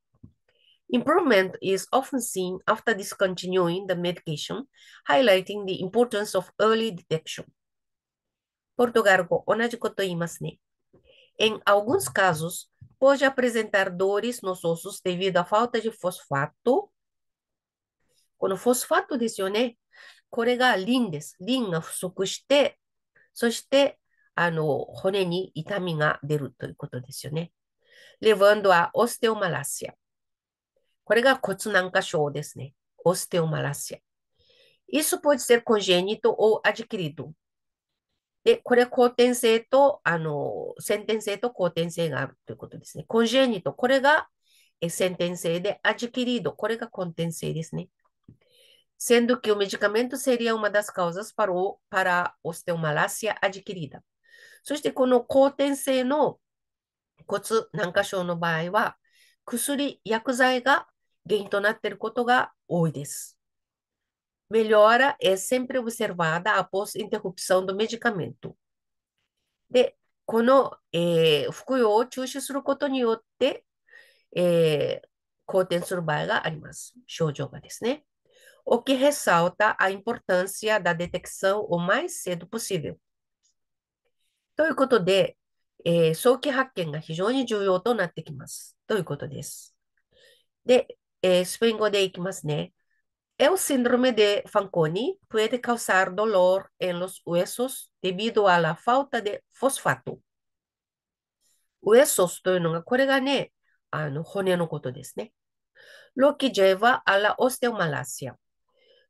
Improvement is often seen after discontinuing the medication, highlighting the importance of early detection. imasne. É em alguns casos, pode apresentar dores nos ossos devido à falta de fosfato. Quando fosfato adicioné, これがリンです。リンが不足して、そして、あの、骨に痛みが出るということですよね。レヴァンドはオステオマラシア。これが骨軟化症ですね。オステオマラシア。イスポジセルコンジェニト s アジキリド。で、これ、後天性と、あの、先天性と後天性があるということですね。コンジェニト、これが先天性で、アジキリード、これが後天性ですね。sendo que o medicamento seria uma das causas para, o, para a osteomalácia adquirida. そしてこの後天性の骨軟化症の場合は、薬、薬剤が原因となっていることが多いです。Melhora é sempre observada após interrupção do medicamento. で、この、えー、服用を中止することによって、えー、好転する場合があります。症状がですね。o que ressalta a importância da detecção o mais cedo possível. o síndrome de Fanconi pode causar dolor em los huesos devido a la falta de fosfato. Huesos というのが、これがね、あの骨のことですね。Lo né? ah, né? que lleva a la osteomalacia.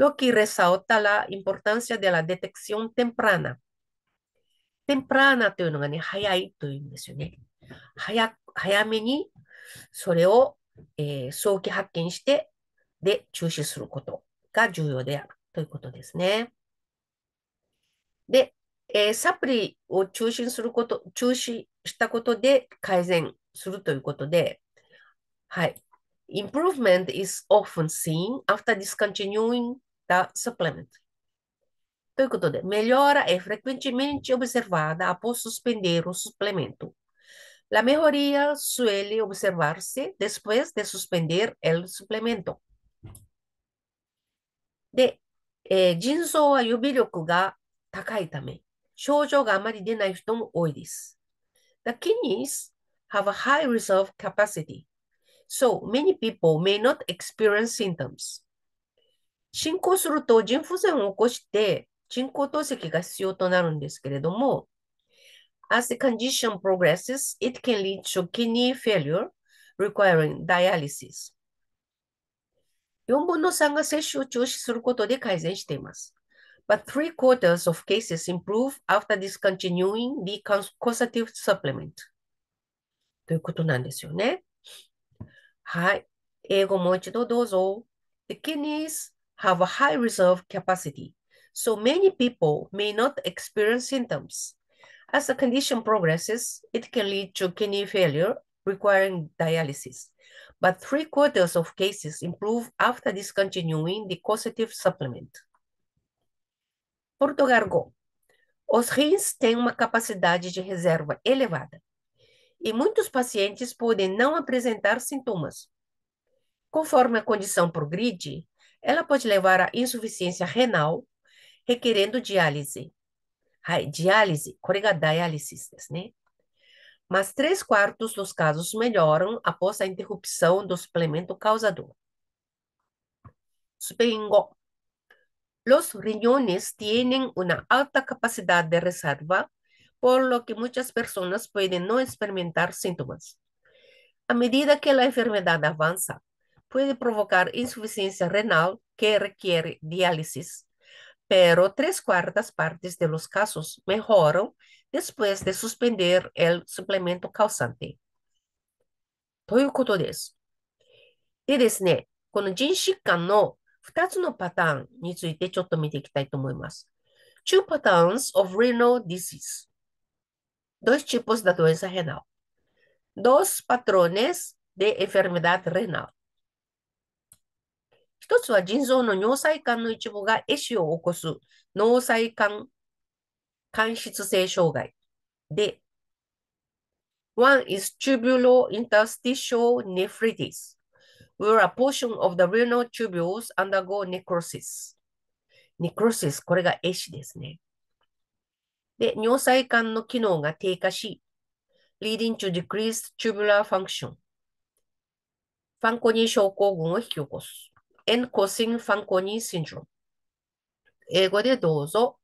lo que resalta la importancia de la detección temprana. temprana というのがね、早いという意味ですよね。早早めにそれを、えー、早期発見して、で、中止することが重要であるということですね。で、えー、サプリを中止すること、中止したことで改善するということで、はい。Improvement is often seen after discontinuing da supplement. melhora é frequentemente observada após suspender o suplemento. La melhoria suele observar-se depois de suspender o suplemento. で、えー、腎臓は予備力が高いため、症状があまり出ない人も多いです。The eh, kidneys have a high reserve capacity, so many people may not experience symptoms. 進行すると腎不全を起こして人工透析が必要となるんですけれども、As the condition progresses, it can lead to kidney failure requiring dialysis. 4分の3が接種を中止することで改善しています。But three quarters of cases improve after discontinuing the c a u s a t i v e supplement. ということなんですよね。はい。英語もう一度どうぞ。The kidneys have a high reserve capacity, so many people may not experience symptoms. As the condition progresses, it can lead to kidney failure requiring dialysis. But three quarters of cases improve after discontinuing the causative supplement. Porto Gargou. Os rins têm uma capacidade de reserva elevada e muitos pacientes podem não apresentar sintomas. Conforme a condição progride, ela pode levar à insuficiência renal, requerendo diálise. Diálise, corriga diálise, né? Mas três quartos dos casos melhoram após a interrupção do suplemento causador. Supengo. Los riñones tienen una alta capacidad de reserva, por lo que muchas personas pueden no experimentar síntomas. A medida que la enfermedad avanza, puede provocar insuficiencia renal que requiere diálisis, pero tres cuartas partes de los casos mejoran después de suspender el suplemento causante. ということです。でですね、この腎疾患の2つのパターンについてちょっと見ていきたいと思います。Two patterns of renal disease. Dos tipos de doença renal. Dos patrones de enfermedad renal. 一つは腎臓の尿細管の一部が壊死を起こす脳細管間質性障害で、One is t u b u l a r i n t e r s t i t i a l nephritis, where a portion of the renal tubules undergo necrosis. necrosis これが壊死ですね。で、尿細管の機能が低下し、leading to decreased tubular function。ファンコニー症候群を引き起こす。causing fanconi syndrome. Egoriedoso.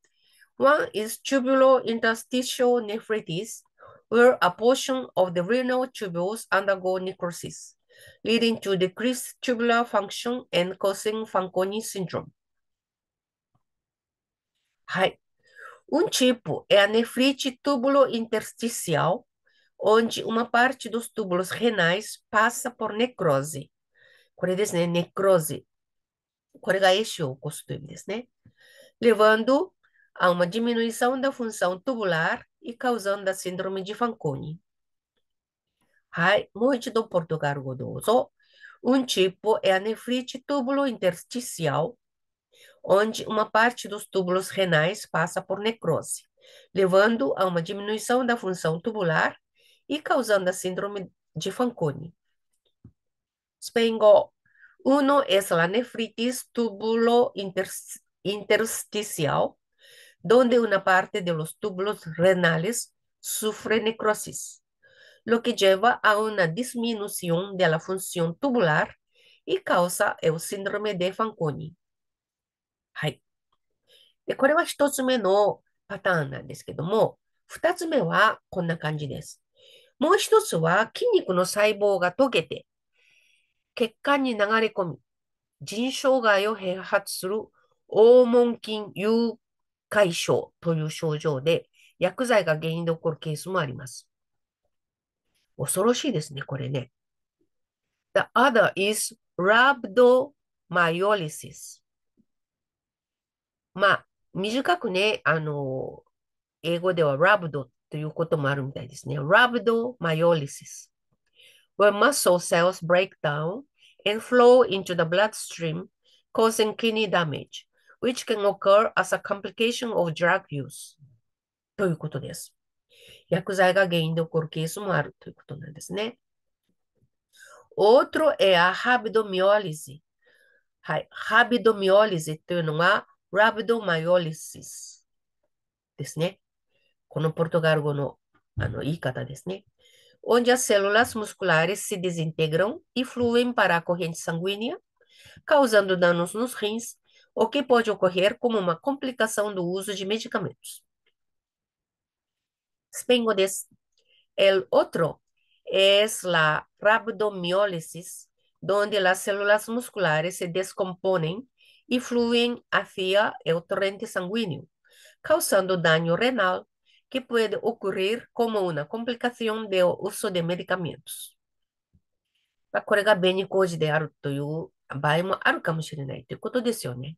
One is tubulo-interstitial nephritis, where a portion of the renal tubules undergo necrosis, leading to decreased tubular function and causing Fanconi syndrome. はい。Um tipo é a nefrite tubulo-intersticial, onde uma parte dos túbulos renais passa por necrose. これですね、necrose. これが né? a uma diminuição da função tubular e causando a síndrome de Fanconi. muito do um tipo é a nefrite intersticial, onde uma parte dos túbulos renais passa por necrose, levando a uma diminuição da função tubular e causando a síndrome de Fanconi. Spengo Uno es la nefritis tubulo intersticial, donde una parte de los túbulos renales sufre necrosis, lo que lleva a una disminución de la función tubular y causa el síndrome de Fanconi. 血管に流れ込み、腎障害を併発する黄門菌誘拐症という症状で、薬剤が原因で起こるケースもあります。恐ろしいですね、これね。The other is rhabdomyolysis. まあ、短くね、あの、英語ではラブドということもあるみたいですね。ラブドマ y s i s where muscle cells break down and flow into the bloodstream, causing kidney damage, which can occur as a complication of drug use. ということです。薬剤が原因で起こるケースもあるということなんですね。Outro é a rabdomiólise. はい。rabdomiólise というのが rabdomyolysis ですね。このポルトガル語のあの言い方ですね。onde as células musculares se desintegram e fluem para a corrente sanguínea, causando danos nos rins, o que pode ocorrer como uma complicação do uso de medicamentos. Spengo El otro es la rabdomiólisis, donde las células musculares se descomponen y fluyen hacia el torrente sanguíneo, causando daño renal, que puede ocurrir como una complicación de uso de medicamentos. まあ、これが紅麹であるという場合もあるかもしれないということですよね。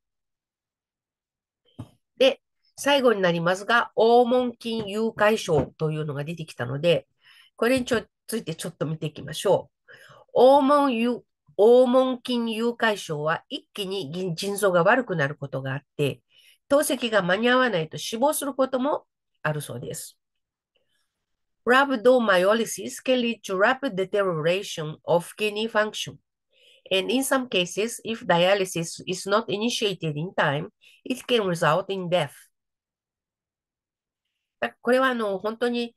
で、最後になりますが、黄門菌誘拐症というのが出てきたので、これについてちょっと見ていきましょう。黄門黄門菌誘拐症は一気に腎臓が悪くなることがあって、透析が間に合わないと死亡することもあるそうです。Rhabdomyolysis can lead to rapid deterioration of kidney function. And in some cases, if dialysis is not initiated in time, it can result in death. これはあの本当に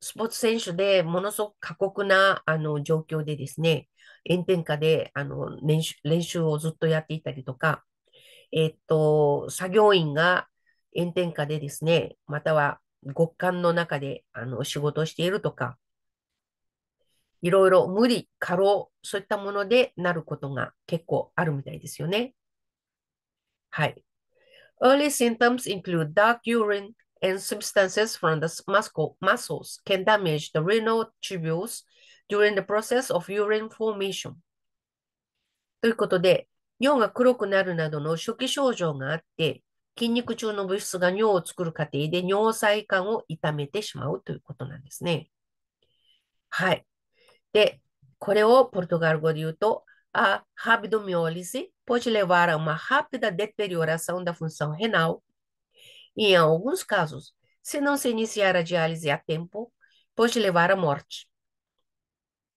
スポーツ選手でものすごく過酷なあの状況でですね、炎天下であの練習練習をずっとやっていたりとか、えっと、作業員が炎天下でですね、または極寒の中であの仕事しているとか、いろいろ無理、過労、そういったものでなることが結構あるみたいですよね。はい。Early symptoms include dark urine and substances from the muscle, muscles can damage the renal tubules during the process of urine formation. ということで、尿が黒くなるなどの初期症状があって、筋肉中の物質が尿を作る過程で尿細管を痛めてしまうということなんですね。はい。で、これをポルトガル語で言うと、a rabdomiólise pode levar a uma rápida deterioração da função renal. E, em alguns casos, se não se iniciar a diálise a tempo, pode levar à morte.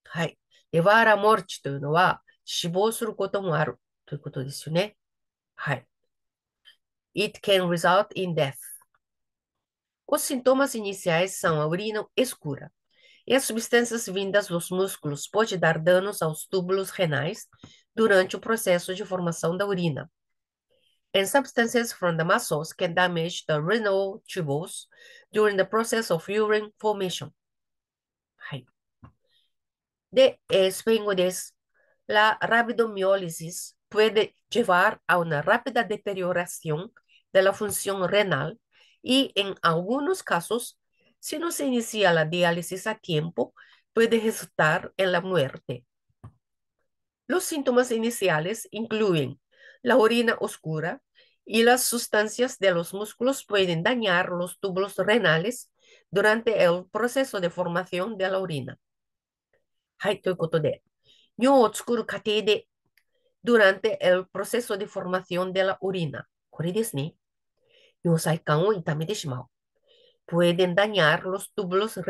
はい。levar à morte というのは死亡することもあるということですよね。はい。It can result in death. Os sintomas iniciais são a urina escura e as substâncias vindas dos músculos podem dar danos aos túbulos renais durante o processo de formação da urina. And substances from the muscles can damage the renal tubules during the process of urine formation. Right. De espanhol eh, a la puede llevar a una rápida deterioración de la función renal y en algunos casos, si no se inicia la diálisis a tiempo, puede resultar en la muerte. Los síntomas iniciales incluyen la orina oscura y las sustancias de los músculos pueden dañar los túbulos renales durante el proceso de formación de la orina. はい、ということで、尿を作る過程で d u r a n t プロセス r ディフォーマーションデラ c リナ、これですね。尿細管を痛めてしまう。pueden dañar los tubos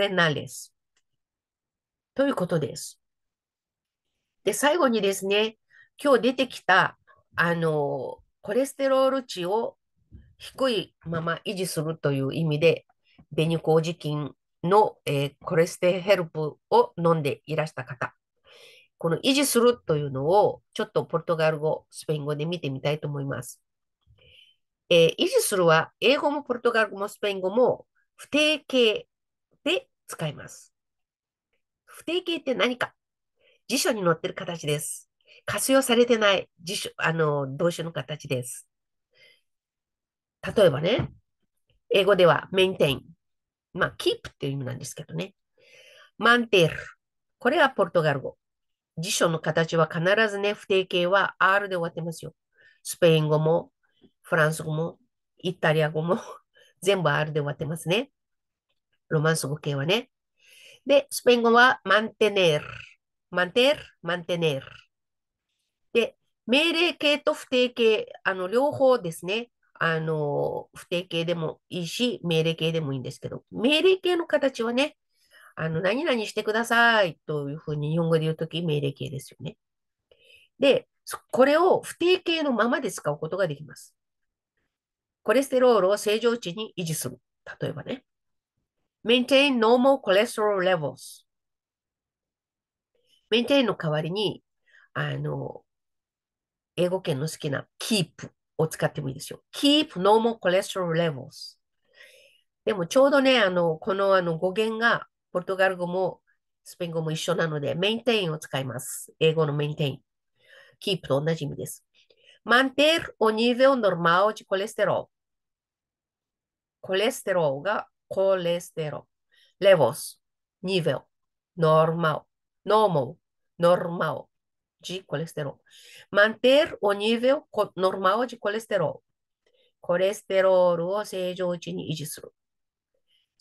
ということです。で、最後にですね、今日出てきた、あの、コレステロール値を低いまま維持するという意味で、ニ紅麹菌の、えー、コレステヘルプを飲んでいらした方。この維持するというのを、ちょっとポルトガル語、スペイン語で見てみたいと思います。えー、維持するは、英語もポルトガル語もスペイン語も不定形で使います。不定形って何か辞書に載ってる形です。活用されてない辞書、あの、動詞の形です。例えばね、英語では maintain。まあ、keep っていう意味なんですけどね。マンテル。これはポルトガル語。辞書の形は必ずね、不定形は R で終わってますよ。スペイン語も、フランス語も、イタリア語も、全部 R で終わってますね。ロマンス語系はね。で、スペイン語はマンテネル。マンテ m マンテ e r で、命令形と不定形、あの、両方ですね。あの、不定形でもいいし、命令形でもいいんですけど、命令形の形はね、あの、何々してくださいというふうに日本語で言うとき、命令形ですよね。で、これを不定形のままで使うことができます。コレステロールを正常値に維持する。例えばね。maintain normal cholesterol levels。maintain の代わりに、あの、英語圏の好きな keep を使ってもいいですよ。keep normal cholesterol levels。でもちょうどね、あの、このあの語源がポルトガル語もスペイン語も一緒なので、maintain を使います。英語の maintain。keep と同じ意味です。manter o nível normal de colesterol. colesterol. Manter o nível normal de colesterol. コレステロールを正常値に維持する。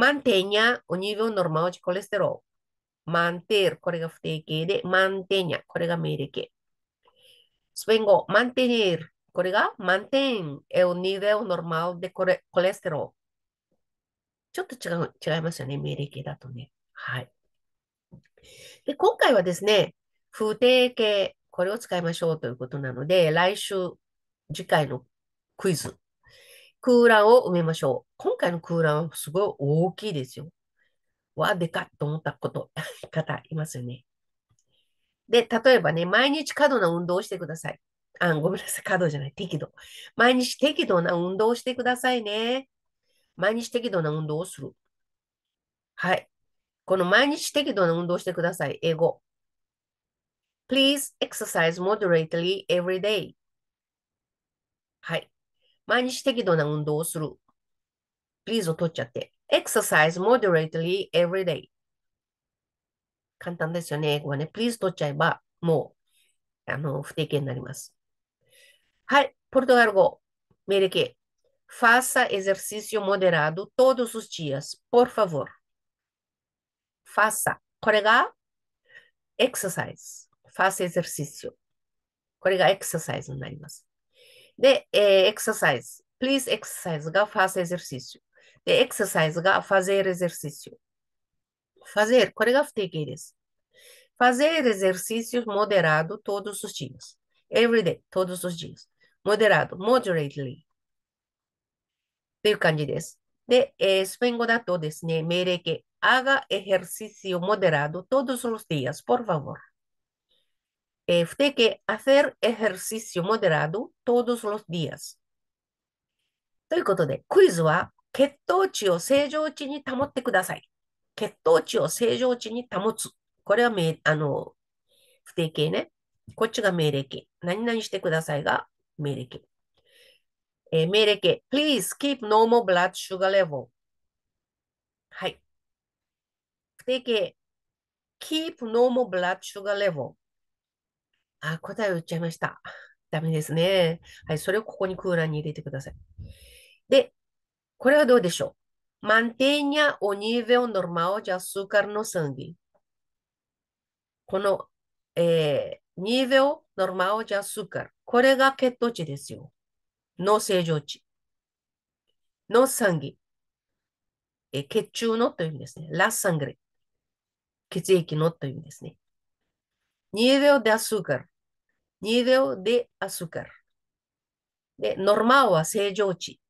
mantegna, ogni vino normale di colesterolo. manter, これが不定形で、mantegna, これが命令形。スペイン語、mantener, これが mantén, è un nivel normal de colesterol。ちょっと違う、違いますよね、命令形だとね。はい。で、今回はですね、不定形、これを使いましょうということなので、来週、次回のクイズ空欄を埋めましょう。今回の空欄はすごい大きいですよ。わ、でかっと思ったこと、方いますよね。で、例えばね、毎日過度な運動をしてください。あ、ごめんなさい、過度じゃない、適度。毎日適度な運動をしてくださいね。毎日適度な運動をする。はい。この毎日適度な運動をしてください。英語。Please exercise moderately every day. はい。毎日適度な運動をする。please を取っちゃって。exercise moderately every day. 簡単ですよね。英語はね、please 取っちゃえば、もう、あの、不定形になります。はい、ポルトガル語。命令形。Faça exercício moderado todos os dias, por favor. Faça. これが exercise。Faça exercício。これが exercise になります。de é exercise. Please exercise. faça exercício. de exercise fazer exercício. fazer, Fazer exercícios moderado todos os dias. Every day, todos os dias. Moderado, moderately. De é, né? mere que っていう感じです。で、えー、スペイン語だとですね、命令形。Haga exercício moderado todos os dias, por favor. え h usted que hacer ejercicio moderado todos los días。ということで、クイズは血糖値を正常値に保ってください。血糖値を正常値に保つ。これは命、あの、不定形ね。こっちが命令形。何々してくださいが命令形。えー、命令形。Please keep normal blood sugar level. はい。不定形。keep normal blood sugar level. あ、答えを言っちゃいました。ダメですね。はい、それをここに空欄に入れてください。で、これはどうでしょう m a n t e n a o nível normal de açúcar no sangue。この、えー、nível normal de açúcar。これが血糖値ですよ。の正常値。の sangue。え血中のという意味ですね。ラッサングレ。血液のという意味ですね。nivel de azúcar, nivel de azúcar. De normal a seyochi,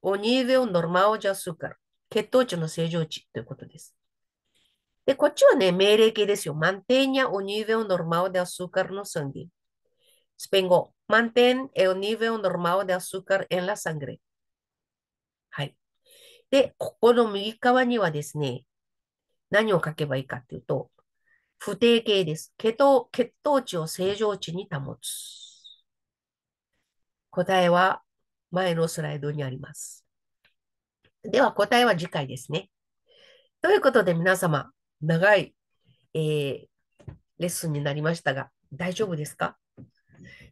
o nivel normal de azúcar, ketochi no seijochi, to es desu. De mantenga o nivel normal de azúcar no sangre. Spengo, mantén el nivel normal de azúcar en la sangre. Hai. De, escribo? 不定形です。血糖血糖値を正常値に保つ。答えは前のスライドにあります。では答えは次回ですね。ということで皆様、長い、えー、レッスンになりましたが、大丈夫ですか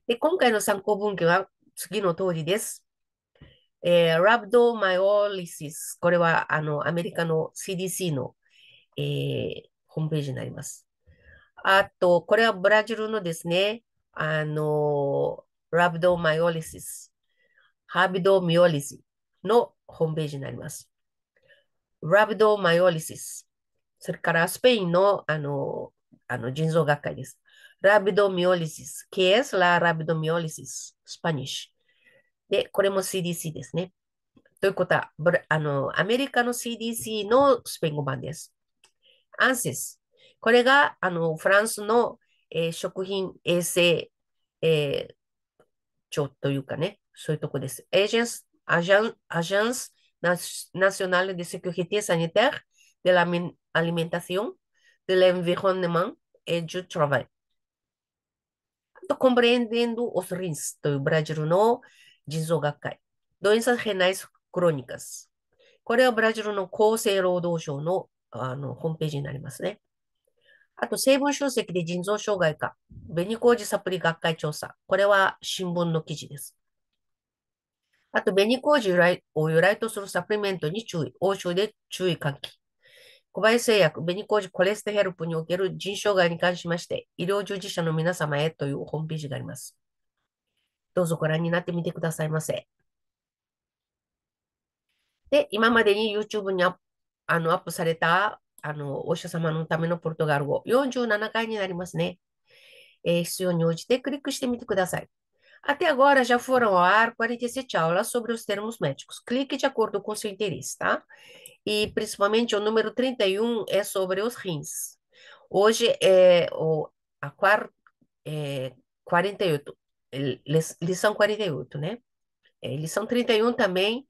で今回の参考文献は次の通りです。えー、ラブドマイオリ i ス。これはあのアメリカの CDC の、えー、ホームページになります。あと、これはブラジルのですね、あの、ラブドマイオリシス、ハビドミオリシのホームページになります。ラブドマイオリシス。それからスペインの、あの、あの腎臓学会です。ラビドミオリシス。ケースラ・ s la r a b d ス、ス i o l y s で、これも CDC ですね。ということは、あの、アメリカの CDC のスペイン語版です。アンセス。これが、あの、フランスの、えー、食品衛生、えー、庁というかね、そういうとこです。エージェンス、アジャン、アジャンス、ナショナルデセキュリティサニテー、デラミン、アリメンタション、デレンヴィホンネマン、エージュトラバイ。あと、コンブレンデンド・オスリンスというブラジルの人造学会。ドインサヘナイス・クロニカス。これはブラジルの厚生労働省のあのホームページになりますね。あと、成分集積で腎臓障害か、紅麹サプリ学会調査。これは新聞の記事です。あと、紅麹由来を由来とするサプリメントに注意。欧州で注意喚起。小林製薬、紅麹コレステヘルプにおける腎障害に関しまして、医療従事者の皆様へというホームページがあります。どうぞご覧になってみてくださいませ。で、今までに YouTube にああのアップされたあの、お医者様のためのポルトガル語、47回になりますね。えー、必要に応じてクリックしてみてください。Até agora já foram ao ar 47 aulas sobre os termos médicos. Clique de acordo com seu interesse, tá? E principalmente o número 31 é sobre os rins. Hoje é o, a quar, é, 48, lição 48, né? É, lição 31 também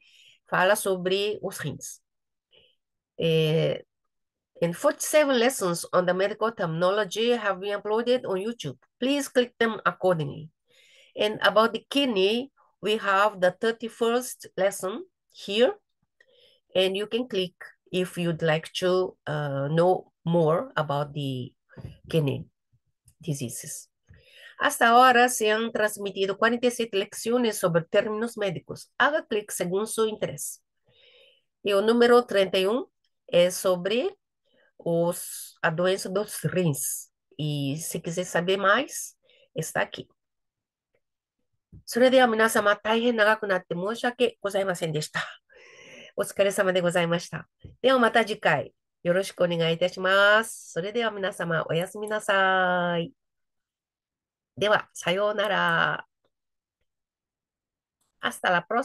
fala sobre os rins. É, and 47 lessons on the medical terminology have been uploaded on YouTube. Please click them accordingly. And about the kidney, we have the 31st lesson here, and you can click if you'd like to uh, know more about the kidney diseases. Hasta ahora se han transmitido 47 lecciones sobre términos médicos. Haga clic según su interés. Y el número 31 es sobre os, a doença dos rins. E se quiser saber mais, está aqui. それでは皆様、大変長くなって申し訳ございませんでした。お疲れ様でございました。ではまた次回、よろしくお願いいたします。それでは皆様、おやすみなさい。では、さようなら。Hasta la próxima.